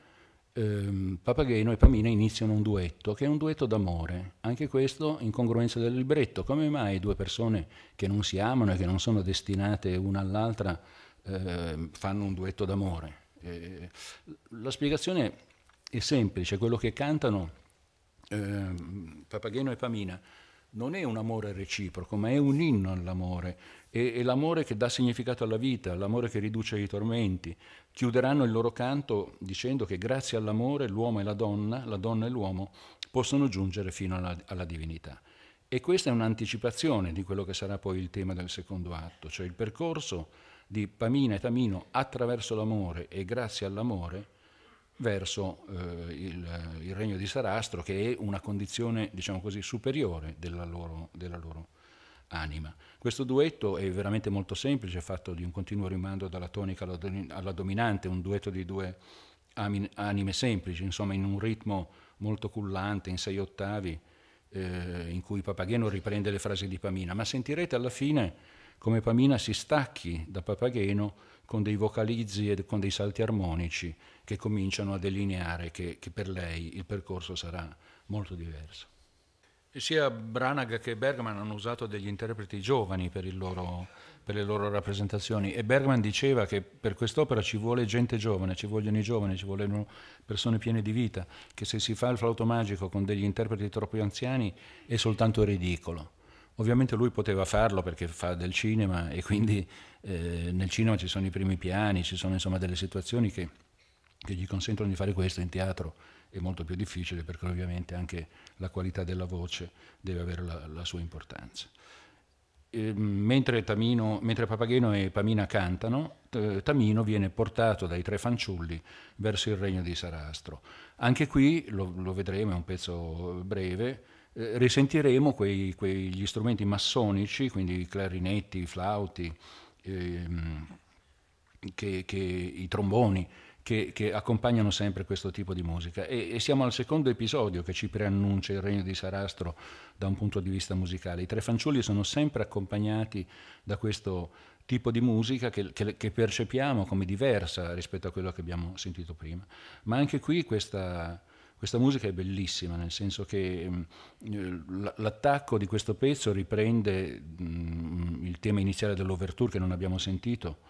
ehm, Papageno e Pamina iniziano un duetto, che è un duetto d'amore, anche questo in congruenza del libretto. Come mai due persone che non si amano e che non sono destinate una all'altra eh, fanno un duetto d'amore? Eh, la spiegazione è semplice, quello che cantano eh, Papageno e Pamina non è un amore reciproco, ma è un inno all'amore e, e l'amore che dà significato alla vita, l'amore che riduce i tormenti. Chiuderanno il loro canto dicendo che grazie all'amore l'uomo e la donna, la donna e l'uomo, possono giungere fino alla, alla divinità. E questa è un'anticipazione di quello che sarà poi il tema del secondo atto, cioè il percorso di Pamina e Tamino attraverso l'amore e grazie all'amore verso eh, il, il, regno di Sarastro, che è una condizione, diciamo così, superiore della loro, della loro anima. Questo duetto è veramente molto semplice, fatto di un continuo rimando dalla tonica alla dominante, un duetto di due anime semplici, insomma in un ritmo molto cullante, in sei ottavi, eh, in cui Papageno riprende le frasi di Pamina, ma sentirete alla fine come Pamina si stacchi da Papageno con dei vocalizzi e con dei salti armonici che cominciano a delineare che, che per lei il percorso sarà molto diverso. Sia Branagh che Bergman hanno usato degli interpreti giovani per, loro, per, le loro rappresentazioni e Bergman diceva che per quest'opera ci vuole gente giovane, ci vogliono i giovani, ci vogliono persone piene di vita, che se si fa il flauto magico con degli interpreti troppo anziani è soltanto ridicolo. Ovviamente lui poteva farlo perché fa del cinema e quindi eh, nel cinema ci sono i primi piani, ci sono insomma delle situazioni che che gli consentono di fare questo in teatro è molto più difficile perché ovviamente anche la qualità della voce deve avere la, la sua importanza. E, ehm, mentre, Tamino, mentre Papageno e Pamina cantano, Tamino viene portato dai tre fanciulli verso il regno di Sarastro. Anche qui, lo, lo vedremo, è un pezzo breve, eh, risentiremo quei, quegli strumenti massonici, quindi clarinetti, flauti, ehm, che, che, i tromboni che, che, accompagnano sempre questo tipo di musica. E, e, siamo al secondo episodio che ci preannuncia il regno di Sarastro da un punto di vista musicale. I tre fanciulli sono sempre accompagnati da questo tipo di musica che, che, che percepiamo come diversa rispetto a quello che abbiamo sentito prima. Ma anche qui questa, questa musica è bellissima, nel senso che mm, l'attacco di questo pezzo riprende mm, il tema iniziale dell'overture che non abbiamo sentito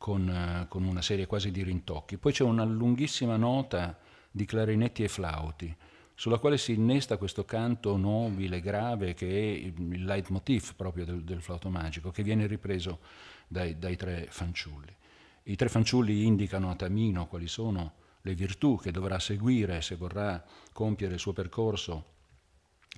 con, eh, con una serie quasi di rintocchi. Poi c'è una lunghissima nota di clarinetti e flauti, sulla quale si innesta questo canto nobile, grave, che è il leitmotiv proprio del, del flauto magico, che viene ripreso dai, dai, tre fanciulli. I tre fanciulli indicano a Tamino quali sono le virtù che dovrà seguire se vorrà compiere il suo percorso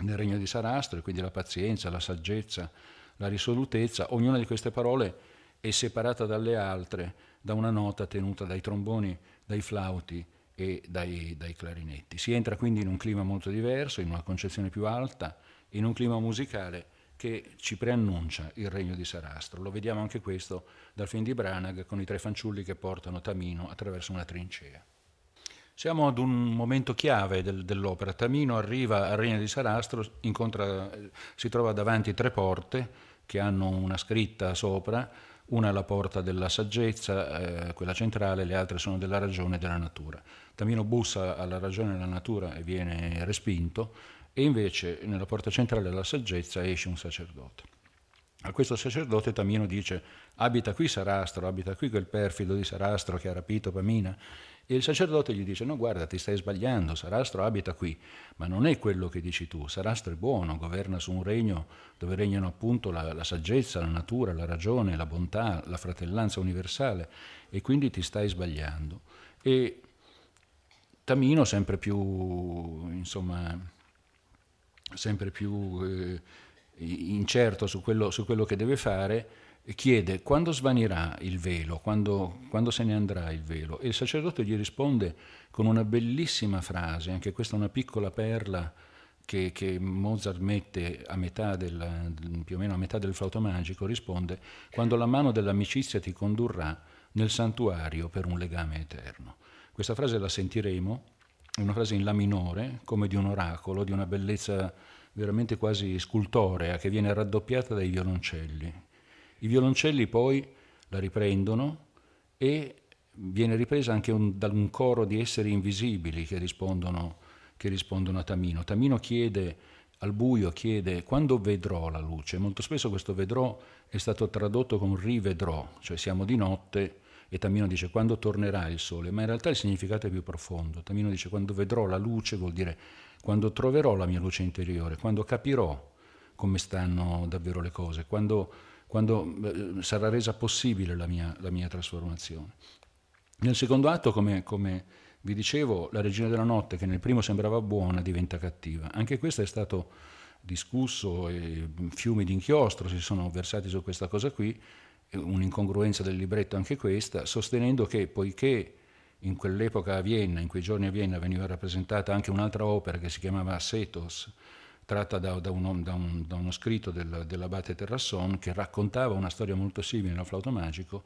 nel regno di Sarastro, e quindi la pazienza, la saggezza, la risolutezza. Ognuna di queste parole e separata dalle altre da una nota tenuta dai tromboni, dai flauti e dai, dai, clarinetti. Si entra quindi in un clima molto diverso, in una concezione più alta, in un clima musicale che ci preannuncia il regno di Sarastro. Lo vediamo anche questo dal film di Branagh con i tre fanciulli che portano Tamino attraverso una trincea. Siamo ad un momento chiave del, dell'opera. Tamino arriva al regno di Sarastro, incontra, eh, si trova davanti tre porte che hanno una scritta sopra, una è la porta della saggezza, eh, quella centrale, le altre sono della ragione e della natura. Tamino bussa alla ragione e alla natura e viene respinto, e invece nella porta centrale della saggezza esce un sacerdote. A questo sacerdote Tamino dice, abita qui Sarastro, abita qui quel perfido di Sarastro che ha rapito Pamina, e il sacerdote gli dice, no guarda, ti stai sbagliando, Sarastro abita qui, ma non è quello che dici tu, Sarastro è buono, governa su un regno dove regnano appunto la, la saggezza, la natura, la ragione, la bontà, la fratellanza universale, e quindi ti stai sbagliando. E Tamino sempre più, insomma, sempre più eh, incerto su quello, su quello che deve fare, chiede quando svanirà il velo, quando, quando, se ne andrà il velo, e il sacerdote gli risponde con una bellissima frase, anche questa è una piccola perla che, che Mozart mette a metà del, più o meno a metà del flauto magico, risponde quando la mano dell'amicizia ti condurrà nel santuario per un legame eterno. Questa frase la sentiremo, è una frase in la minore, come di un oracolo, di una bellezza veramente quasi scultorea, che viene raddoppiata dai violoncelli i violoncelli poi la riprendono e viene ripresa anche un, da un coro di esseri invisibili che rispondono, che rispondono a Tamino. Tamino chiede al buio, chiede quando vedrò la luce. Molto spesso questo vedrò è stato tradotto con rivedrò, cioè siamo di notte e Tamino dice quando tornerà il sole, ma in realtà il significato è più profondo. Tamino dice quando vedrò la luce vuol dire quando troverò la mia luce interiore, quando capirò come stanno davvero le cose, quando quando eh, sarà resa possibile la mia, la mia trasformazione. Nel secondo atto, come, come, vi dicevo, la regina della notte, che nel primo sembrava buona, diventa cattiva. Anche questo è stato discusso e fiumi di inchiostro si sono versati su questa cosa qui, un'incongruenza del libretto anche questa, sostenendo che poiché in quell'epoca a Vienna, in quei giorni a Vienna veniva rappresentata anche un'altra opera che si chiamava Setos, tratta da, da, un, da, un, da uno scritto del, dell'abate Terrasson che raccontava una storia molto simile al flauto magico,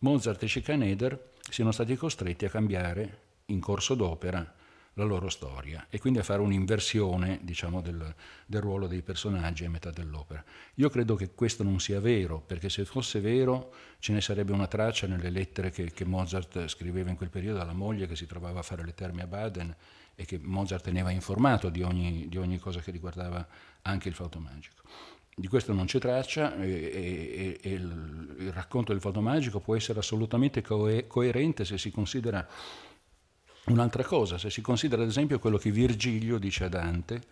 Mozart e Schikaneder siano stati costretti a cambiare in corso d'opera la loro storia e quindi a fare un'inversione diciamo, del, del, ruolo dei personaggi a metà dell'opera. Io credo che questo non sia vero, perché se fosse vero ce ne sarebbe una traccia nelle lettere che, che Mozart scriveva in quel periodo alla moglie che si trovava a fare le terme a Baden e che Mozart teneva informato di ogni, di ogni cosa che riguardava anche il flauto magico. Di questo non c'è traccia e, e, e il, il, racconto del flauto magico può essere assolutamente coe, coerente se si considera un'altra cosa, se si considera ad esempio quello che Virgilio dice a Dante,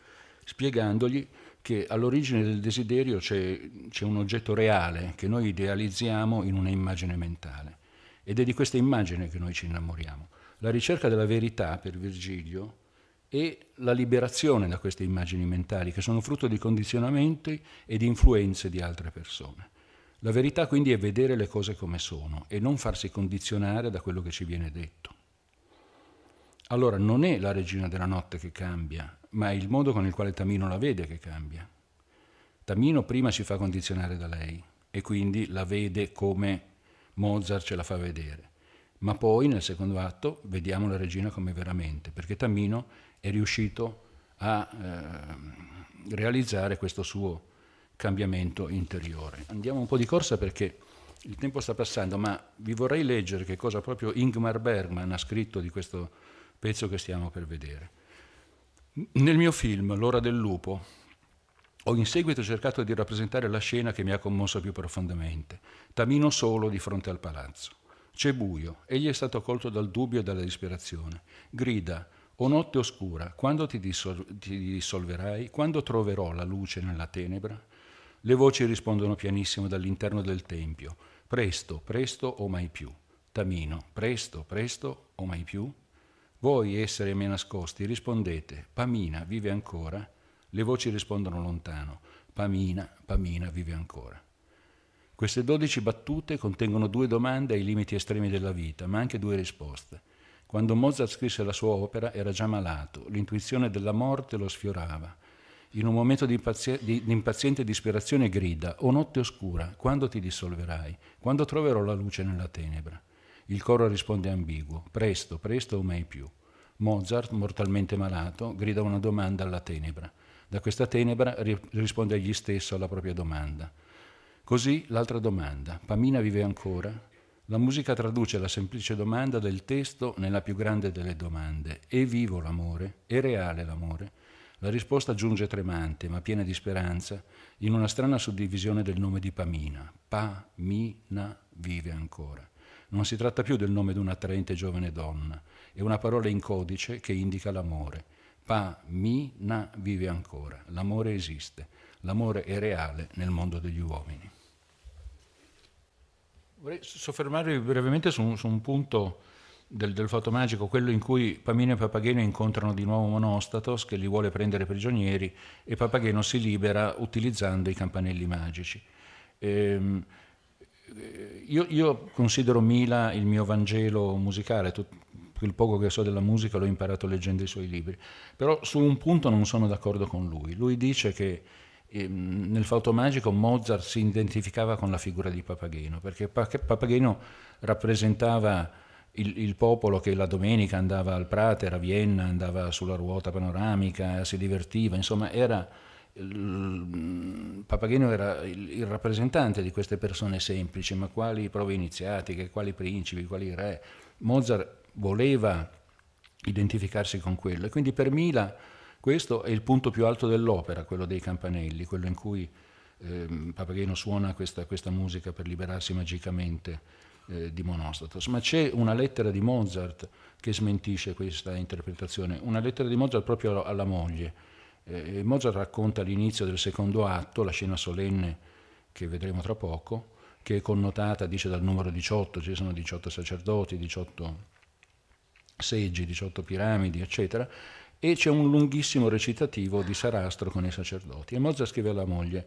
spiegandogli che all'origine del desiderio c'è, c'è, un oggetto reale che noi idealizziamo in una immagine mentale ed è di questa immagine che noi ci innamoriamo la ricerca della verità per Virgilio e la liberazione da queste immagini mentali che sono frutto di condizionamenti e di influenze di altre persone. La verità quindi è vedere le cose come sono e non farsi condizionare da quello che ci viene detto. Allora non è la regina della notte che cambia, ma è il modo con il quale Tamino la vede che cambia. Tamino prima si fa condizionare da lei e quindi la vede come Mozart ce la fa vedere. Ma poi nel secondo atto vediamo la regina come veramente, perché Tamino è riuscito a eh, realizzare questo suo cambiamento interiore. Andiamo un po' di corsa perché il tempo sta passando, ma vi vorrei leggere che cosa proprio Ingmar Bergman ha scritto di questo pezzo che stiamo per vedere. Nel mio film L'ora del lupo ho in seguito cercato di rappresentare la scena che mi ha commosso più profondamente, Tamino solo di fronte al palazzo. C'è buio, egli è stato colto dal dubbio e dalla disperazione. Grida, o notte oscura, quando ti, dissol- ti dissolverai, quando troverò la luce nella tenebra? Le voci rispondono pianissimo dall'interno del Tempio, presto, presto o mai più. Tamino, presto, presto o mai più? Voi, esseri essere me nascosti, rispondete, Pamina vive ancora? Le voci rispondono lontano, Pamina, Pamina vive ancora. Queste dodici battute contengono due domande ai limiti estremi della vita, ma anche due risposte. Quando Mozart scrisse la sua opera era già malato, l'intuizione della morte lo sfiorava. In un momento di, impaziente, di, di impaziente disperazione grida, o notte oscura, quando ti dissolverai? Quando troverò la luce nella tenebra? Il coro risponde ambiguo, presto, presto o mai più. Mozart, mortalmente malato, grida una domanda alla tenebra. Da questa tenebra risponde egli stesso alla propria domanda. Così l'altra domanda, Pamina vive ancora? La musica traduce la semplice domanda del testo nella più grande delle domande. È vivo l'amore? È reale l'amore? La risposta giunge tremante, ma piena di speranza, in una strana suddivisione del nome di Pamina. Pa-mi-na vive ancora. Non si tratta più del nome di un'attraente giovane donna, è una parola in codice che indica l'amore. Pa-mi-na vive ancora, l'amore esiste, l'amore è reale nel mondo degli uomini. Vorrei soffermarvi brevemente su, su un punto del, del, fatto magico, quello in cui Pamino e Papageno incontrano di nuovo Monostatos che li vuole prendere prigionieri e Papageno si libera utilizzando i campanelli magici. Ehm, eh, io, io, considero Mila il mio Vangelo musicale, tutto, il poco che so della musica l'ho imparato leggendo i suoi libri, però su un punto non sono d'accordo con lui. Lui dice che Mm, nel fatto magico Mozart si identificava con la figura di Papageno, perché Papageno rappresentava il, il, popolo che la domenica andava al Prater a Vienna, andava sulla ruota panoramica, si divertiva, insomma era, mm, Papageno era il, il, rappresentante di queste persone semplici, ma quali prove iniziatiche, quali principi, quali re. Mozart voleva identificarsi con quello e quindi per Mila questo è il punto più alto dell'opera, quello dei campanelli, quello in cui eh, Papageno suona questa, questa, musica per liberarsi magicamente eh, di Monostatos. Ma c'è una lettera di Mozart che smentisce questa interpretazione, una lettera di Mozart proprio alla moglie. Eh, Mozart racconta l'inizio del secondo atto, la scena solenne che vedremo tra poco, che è connotata, dice, dal numero 18, ci sono 18 sacerdoti, 18 seggi, 18 piramidi, eccetera, e c'è un lunghissimo recitativo di Sarastro con i sacerdoti. E Mozart scrive alla moglie,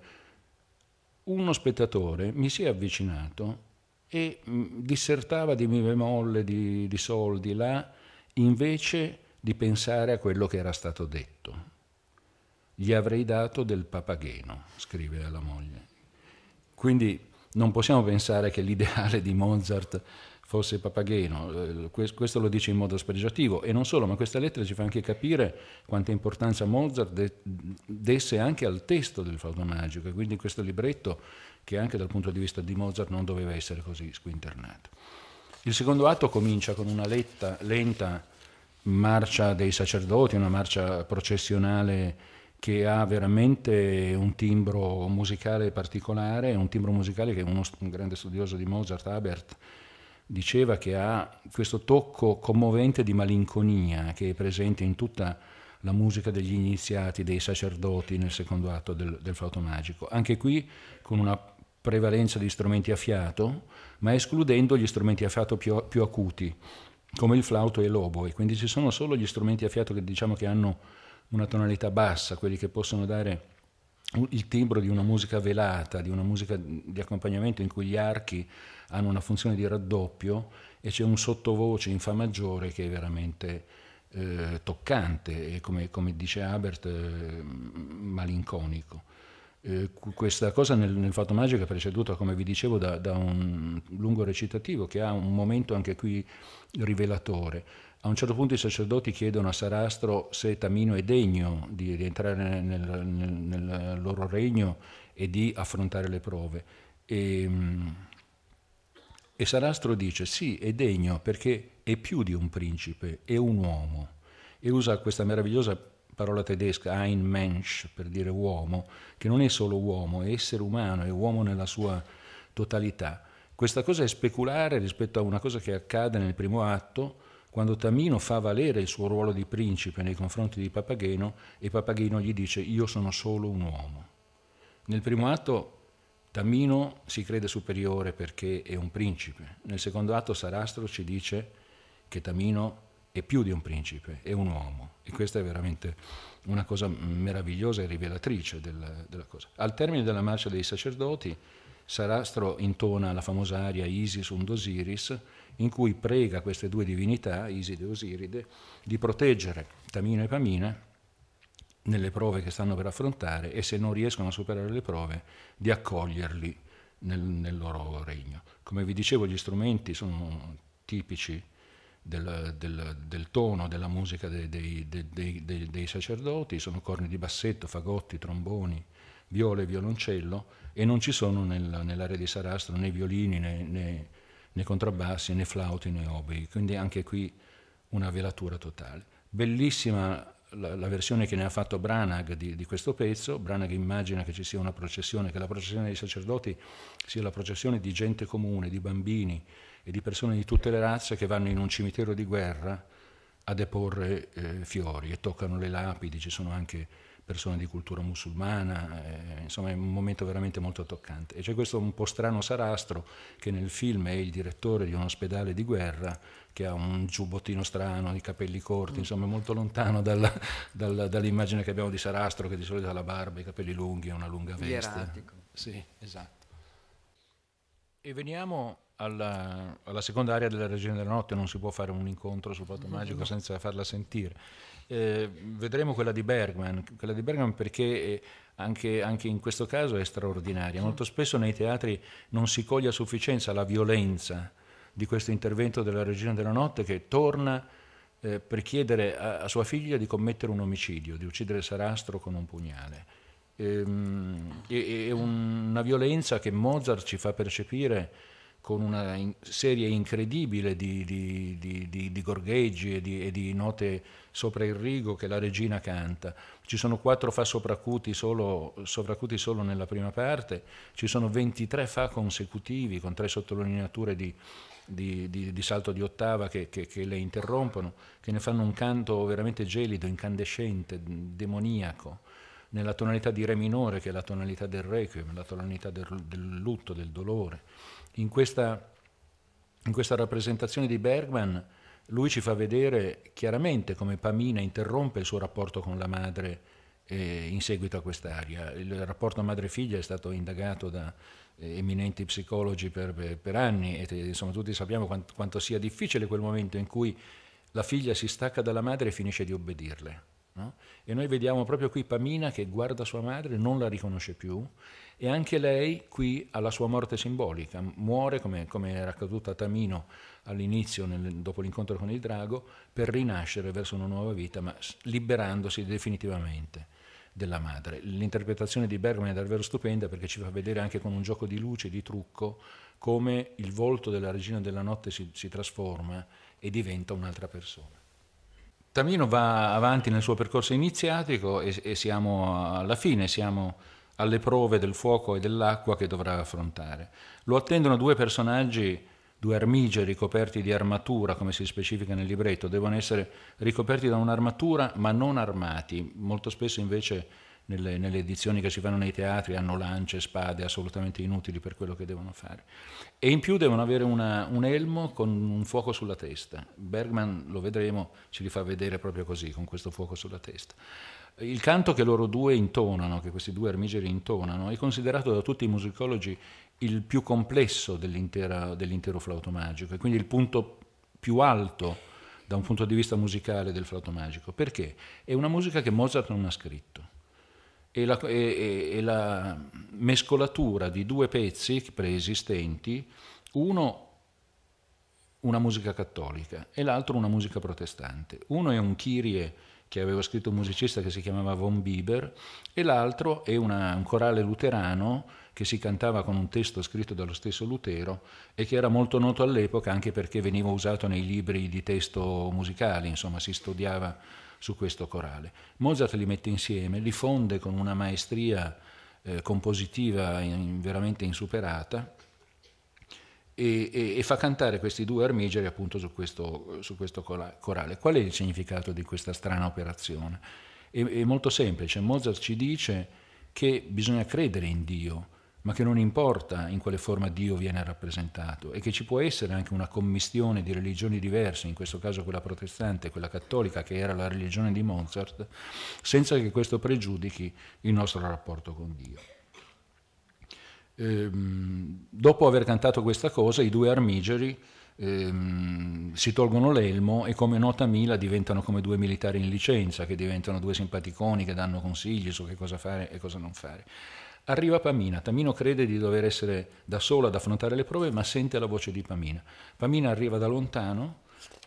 uno spettatore mi si è avvicinato e mm, dissertava di mi bemolle, di, di soldi là, invece di pensare a quello che era stato detto. Gli avrei dato del papageno, scrive alla moglie. Quindi non possiamo pensare che l'ideale di Mozart fosse Papageno, eh, questo lo dice in modo spregiativo e non solo, ma questa lettera ci fa anche capire quanta importanza Mozart de- desse anche al testo del Fauto Magico e quindi questo libretto che anche dal punto di vista di Mozart non doveva essere così squinternato. Il secondo atto comincia con una letta, lenta marcia dei sacerdoti, una marcia processionale che ha veramente un timbro musicale particolare, un timbro musicale che uno, un grande studioso di Mozart, Abert, diceva che ha questo tocco commovente di malinconia che è presente in tutta la musica degli iniziati, dei sacerdoti nel secondo atto del, del flauto magico. Anche qui con una prevalenza di strumenti a fiato, ma escludendo gli strumenti a fiato più, più acuti, come il flauto e l'oboe. Quindi ci sono solo gli strumenti a fiato che diciamo che hanno una tonalità bassa, quelli che possono dare il timbro di una musica velata, di una musica di accompagnamento in cui gli archi hanno una funzione di raddoppio e c'è un sottovoce in fa maggiore che è veramente eh, toccante e come, come dice Habert eh, malinconico. Eh, questa cosa nel, nel, fatto magico è preceduta, come vi dicevo, da, da un lungo recitativo che ha un momento anche qui rivelatore a un certo punto i sacerdoti chiedono a Sarastro se Tamino è degno di rientrare nel, nel, nel loro regno e di affrontare le prove. E, ehm, e Sarastro dice sì, è degno perché è più di un principe, è un uomo. E usa questa meravigliosa parola tedesca, ein Mensch, per dire uomo, che non è solo uomo, è essere umano, è uomo nella sua totalità. Questa cosa è speculare rispetto a una cosa che accade nel primo atto, quando Tamino fa valere il suo ruolo di principe nei confronti di Papageno e Papageno gli dice io sono solo un uomo. Nel primo atto Tamino si crede superiore perché è un principe. Nel secondo atto Sarastro ci dice che Tamino è più di un principe, è un uomo. E questa è veramente una cosa meravigliosa e rivelatrice della, della cosa. Al termine della marcia dei sacerdoti, Sarastro intona la famosa aria Isis und Osiris, in cui prega queste due divinità, Iside e Osiride, di proteggere Tamino e Pamina nelle prove che stanno per affrontare e se non riescono a superare le prove di accoglierli nel, nel loro regno. Come vi dicevo gli strumenti sono tipici del, del, del tono della musica dei, dei, dei, dei, sacerdoti, sono corni di bassetto, fagotti, tromboni, viole, e violoncello e non ci sono nel, nell'area di Sarastro né violini né, né né contrabbassi, né flauti, né oboi, quindi anche qui una velatura totale. Bellissima la, la, versione che ne ha fatto Branagh di, di, questo pezzo, Branagh immagina che ci sia una processione, che la processione dei sacerdoti sia la processione di gente comune, di bambini e di persone di tutte le razze che vanno in un cimitero di guerra a deporre eh, fiori e toccano le lapidi, ci sono anche persone di cultura musulmana, eh, insomma è un momento veramente molto toccante. E c'è questo un po' strano Sarastro che nel film è il direttore di un ospedale di guerra che ha un giubbottino strano, i capelli corti, mm. insomma è molto lontano dalla, dalla, dall'immagine che abbiamo di Sarastro che di solito ha la barba, i capelli lunghi e una lunga veste. Ieratico. Sì, esatto. E veniamo alla, alla seconda area della regione della Notte, non si può fare un incontro sul fatto mm-hmm. Magico mm-hmm. senza farla sentire. Ehm, vedremo quella di Bergman, quella di Bergman perché eh, anche, anche, in questo caso è straordinaria. Molto spesso nei teatri non si coglie a sufficienza la violenza di questo intervento della regina della notte che torna eh, per chiedere a, a, sua figlia di commettere un omicidio, di uccidere Sarastro con un pugnale. è, ehm, è una violenza che Mozart ci fa percepire con una serie incredibile di, di, di, di gorgheggi e, e di, note sopra il rigo che la regina canta. Ci sono quattro fa sopracuti solo, sopracuti solo nella prima parte, ci sono 23 fa consecutivi con tre sottolineature di, di, di, di, salto di ottava che, che, che, le interrompono, che ne fanno un canto veramente gelido, incandescente, demoniaco nella tonalità di Re minore, che è la tonalità del Requiem, la tonalità del, del lutto, del dolore. In questa, in questa rappresentazione di Bergman lui ci fa vedere chiaramente come Pamina interrompe il suo rapporto con la madre eh, in seguito a quest'aria. Il rapporto madre-figlia è stato indagato da eh, eminenti psicologi per, per, per anni e eh, insomma, tutti sappiamo quant, quanto sia difficile quel momento in cui la figlia si stacca dalla madre e finisce di obbedirle No? E noi vediamo proprio qui Pamina che guarda sua madre, non la riconosce più, e anche lei qui ha la sua morte simbolica, muore come, come era accaduto a Tamino all'inizio, nel, dopo l'incontro con il drago, per rinascere verso una nuova vita, ma liberandosi definitivamente della madre. L'interpretazione di Bergman è davvero stupenda perché ci fa vedere anche con un gioco di luce, di trucco, come il volto della regina della notte si, si trasforma e diventa un'altra persona. Tamino va avanti nel suo percorso iniziatico e, e, siamo alla fine, siamo alle prove del fuoco e dell'acqua che dovrà affrontare. Lo attendono due personaggi, due armigeri coperti di armatura, come si specifica nel libretto, devono essere ricoperti da un'armatura ma non armati, molto spesso invece nelle, nelle, edizioni che si fanno nei teatri hanno lance, spade assolutamente inutili per quello che devono fare. E in più devono avere una, un elmo con un fuoco sulla testa. Bergman, lo vedremo, ci li fa vedere proprio così, con questo fuoco sulla testa. Il canto che loro due intonano, che questi due armigeri intonano, è considerato da tutti i musicologi il più complesso dell'intero flauto magico e quindi il punto più alto da un punto di vista musicale del flauto magico. Perché? È una musica che Mozart non ha scritto e la, e, e la, mescolatura di due pezzi preesistenti, uno una musica cattolica e l'altro una musica protestante. Uno è un Kirie che aveva scritto un musicista che si chiamava Von Bieber e l'altro è una, un corale luterano che si cantava con un testo scritto dallo stesso Lutero e che era molto noto all'epoca anche perché veniva usato nei libri di testo musicali, insomma si studiava su questo corale. Mozart li mette insieme, li fonde con una maestria eh, compositiva in, veramente insuperata e, e, e, fa cantare questi due armigeri appunto su questo, su questo, corale. Qual è il significato di questa strana operazione? È, è molto semplice, Mozart ci dice che bisogna credere in Dio, ma che non importa in quale forma Dio viene rappresentato e che ci può essere anche una commistione di religioni diverse, in questo caso quella protestante e quella cattolica che era la religione di Mozart, senza che questo pregiudichi il nostro rapporto con Dio. Ehm, dopo aver cantato questa cosa, i due armigeri ehm, si tolgono l'elmo e come nota Mila diventano come due militari in licenza, che diventano due simpaticoni che danno consigli su che cosa fare e cosa non fare. Arriva Pamina, Tamino crede di dover essere da solo ad affrontare le prove, ma sente la voce di Pamina. Pamina arriva da lontano,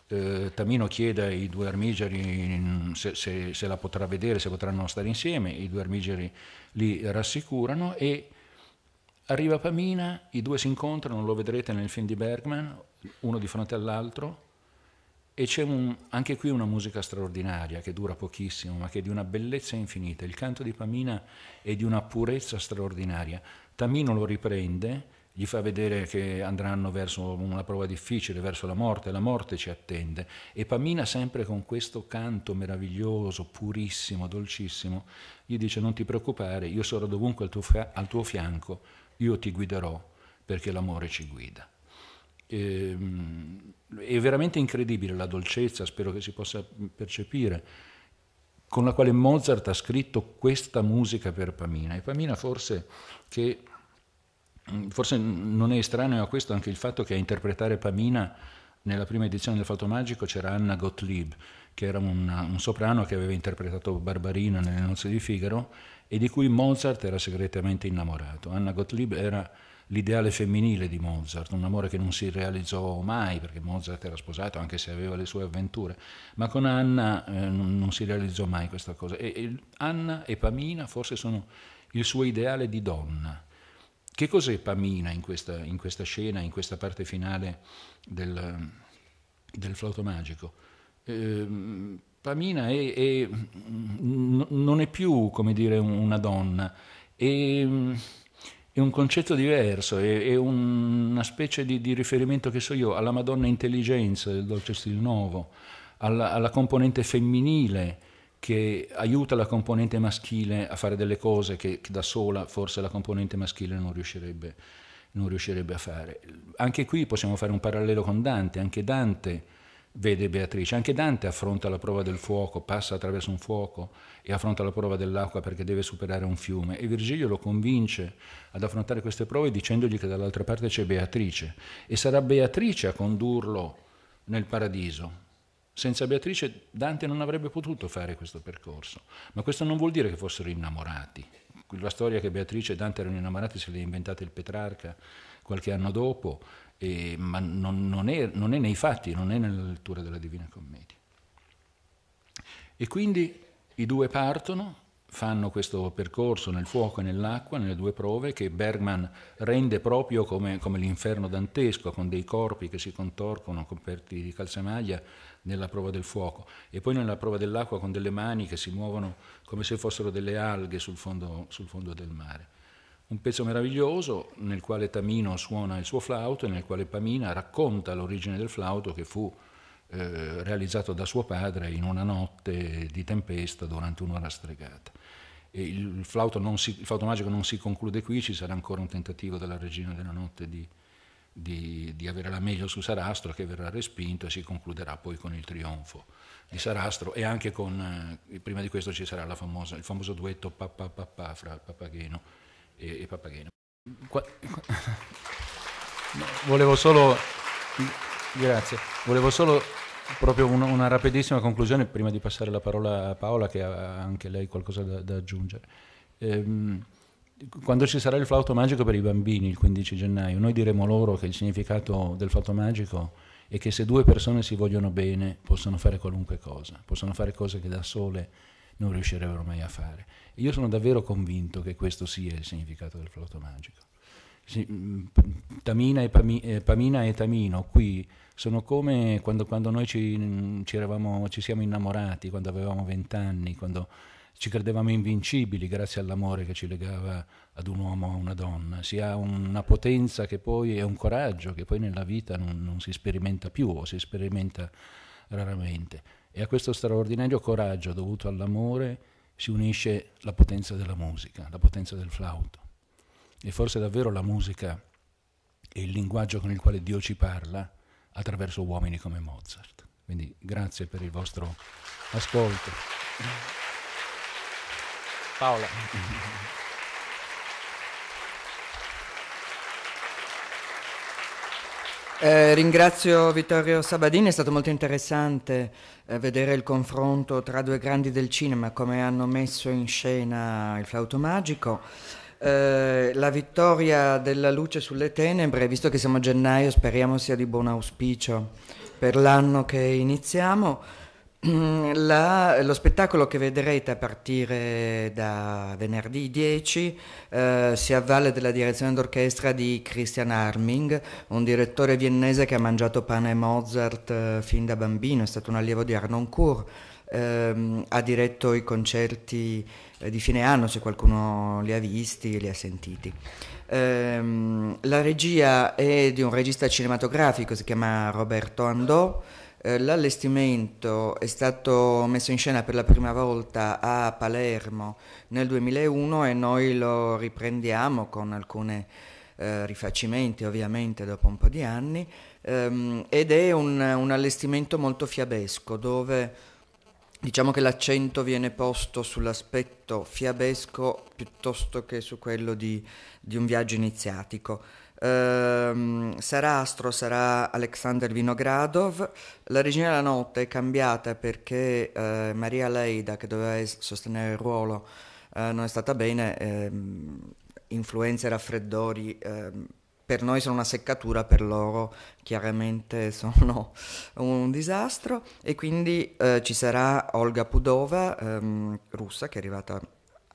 eh, Tamino chiede ai due armigeri mm, se, se, se, la potrà vedere, se potranno stare insieme, i due armigeri li rassicurano e arriva Pamina, i due si incontrano, lo vedrete nel film di Bergman, uno di fronte all'altro, e c'è un, anche qui una musica straordinaria che dura pochissimo, ma che è di una bellezza infinita. Il canto di Pamina è di una purezza straordinaria. Tamino lo riprende, gli fa vedere che andranno verso una prova difficile, verso la morte, la morte ci attende. E Pamina, sempre con questo canto meraviglioso, purissimo, dolcissimo, gli dice: Non ti preoccupare, io sarò dovunque al tuo, al tuo fianco, io ti guiderò perché l'amore ci guida eh, è veramente incredibile la dolcezza, spero che si possa percepire, con la quale Mozart ha scritto questa musica per Pamina. E Pamina forse, che, forse non è estraneo a questo anche il fatto che a interpretare Pamina nella prima edizione del Fatto Magico c'era Anna Gottlieb, che era una, un soprano che aveva interpretato Barbarina nelle nozze di Figaro e di cui Mozart era segretamente innamorato. Anna Gottlieb era l'ideale femminile di Mozart, un amore che non si realizzò mai, perché Mozart era sposato anche se aveva le sue avventure, ma con Anna eh, non, non, si realizzò mai questa cosa. E, e Anna e Pamina forse sono il suo ideale di donna. Che cos'è Pamina in questa, in questa scena, in questa parte finale del, del flauto magico? Eh, Pamina è, è, non è più, come dire, una donna, è, ehm, è un concetto diverso, è, è una specie di, di, riferimento che so io alla Madonna Intelligenza del Dolce stile Nuovo, alla, alla, componente femminile che aiuta la componente maschile a fare delle cose che, che da sola forse la componente maschile non riuscirebbe, non riuscirebbe a fare. Anche qui possiamo fare un parallelo con Dante, anche Dante vede Beatrice. Anche Dante affronta la prova del fuoco, passa attraverso un fuoco e affronta la prova dell'acqua perché deve superare un fiume e Virgilio lo convince ad affrontare queste prove dicendogli che dall'altra parte c'è Beatrice e sarà Beatrice a condurlo nel paradiso. Senza Beatrice Dante non avrebbe potuto fare questo percorso, ma questo non vuol dire che fossero innamorati. La storia che Beatrice e Dante erano innamorati se l'è inventata il Petrarca qualche anno dopo eh, ma non, non, è, non, è, nei fatti, non è nella lettura della Divina Commedia. E quindi i due partono, fanno questo percorso nel fuoco e nell'acqua, nelle due prove, che Bergman rende proprio come, come l'inferno dantesco, con dei corpi che si contorcono coperti di calzamaglia nella prova del fuoco, e poi nella prova dell'acqua con delle mani che si muovono come se fossero delle alghe sul fondo, sul fondo del mare un pezzo meraviglioso nel quale Tamino suona il suo flauto e nel quale Pamina racconta l'origine del flauto che fu eh, realizzato da suo padre in una notte di tempesta durante un'ora stregata. Il flauto, si, il, flauto magico non si conclude qui, ci sarà ancora un tentativo della regina della notte di, di, di avere la meglio su Sarastro che verrà respinto e si concluderà poi con il trionfo di Sarastro e anche con, eh, prima di questo ci sarà famosa, il famoso duetto papà papà fra il Papageno e, e Pappagheno. Qua... No, volevo solo... Grazie. Volevo solo proprio un, una rapidissima conclusione prima di passare la parola a Paola che ha anche lei qualcosa da, da aggiungere. Ehm, quando ci sarà il flauto magico per i bambini il 15 gennaio, noi diremo loro che il significato del flauto magico è che se due persone si vogliono bene possono fare qualunque cosa, possono fare cose che da sole non riuscirebbero mai a fare. io sono davvero convinto che questo sia il significato del flauto magico. Mm, Tamina e, eh, Pamina e Tamino qui sono come quando, quando noi ci, mm, ci, eravamo, ci, siamo innamorati, quando avevamo vent'anni, quando ci credevamo invincibili grazie all'amore che ci legava ad un uomo o a una donna. Si ha una potenza che poi è un coraggio che poi nella vita non, non si sperimenta più o si sperimenta raramente. E a questo straordinario coraggio dovuto all'amore si unisce la potenza della musica, la potenza del flauto. E forse davvero la musica è il linguaggio con il quale Dio ci parla attraverso uomini come Mozart. Quindi grazie per il vostro ascolto. Paola. Eh, ringrazio Vittorio Sabadini, è stato molto interessante eh, vedere il confronto tra due grandi del cinema, come hanno messo in scena il flauto magico. Eh, la vittoria della luce sulle tenebre, visto che siamo a gennaio, speriamo sia di buon auspicio per l'anno che iniziamo. Mm, la, lo spettacolo che vedrete a partire da venerdì 10 eh, si avvale della direzione d'orchestra di Christian Arming, un direttore viennese che ha mangiato pane Mozart eh, fin da bambino, è stato un allievo di Arnoncourt, eh, ha diretto i concerti eh, di fine anno se qualcuno li ha visti, li ha sentiti. Ehm, la regia è di un regista cinematografico, si chiama Roberto Andò. Eh, l'allestimento è stato messo in scena per la prima volta a Palermo nel 2001 e noi lo riprendiamo con alcuni eh, rifacimenti ovviamente dopo un po' di anni ehm, ed è un, un, allestimento molto fiabesco dove diciamo che l'accento viene posto sull'aspetto fiabesco piuttosto che su quello di, di un viaggio iniziatico ehm, astro sarà Alexander Vinogradov, la regina della notte è cambiata perché eh, Maria Leida, che doveva sostenere il ruolo, eh, non è stata bene, ehm, influenze e raffreddori. Ehm, per noi sono una seccatura, per loro chiaramente sono un disastro e quindi eh, ci sarà Olga Pudova, ehm, russa, che è arrivata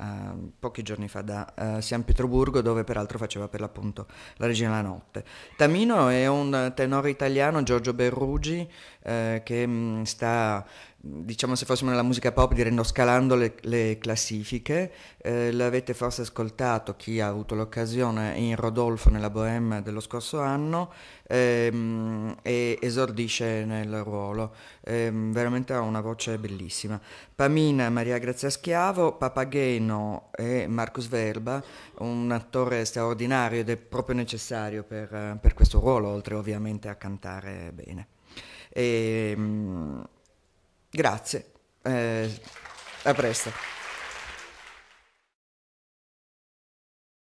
uh, pochi giorni fa da uh, San Pietroburgo, dove peraltro faceva per l'appunto la regina la notte. Tamino è un tenore italiano, Giorgio Berrugi, eh, che mh, mm, sta diciamo se fossimo nella musica pop direi no, scalando le, le classifiche eh, l'avete forse ascoltato chi ha avuto l'occasione in Rodolfo nella Bohème dello scorso anno ehm, e esordisce nel ruolo eh, veramente ha una voce bellissima Pamina, Maria Grazia Schiavo Papageno e Marcus Verba un attore straordinario ed è proprio necessario per, per questo ruolo oltre ovviamente a cantare bene e, ehm, Grazie, eh, a presto.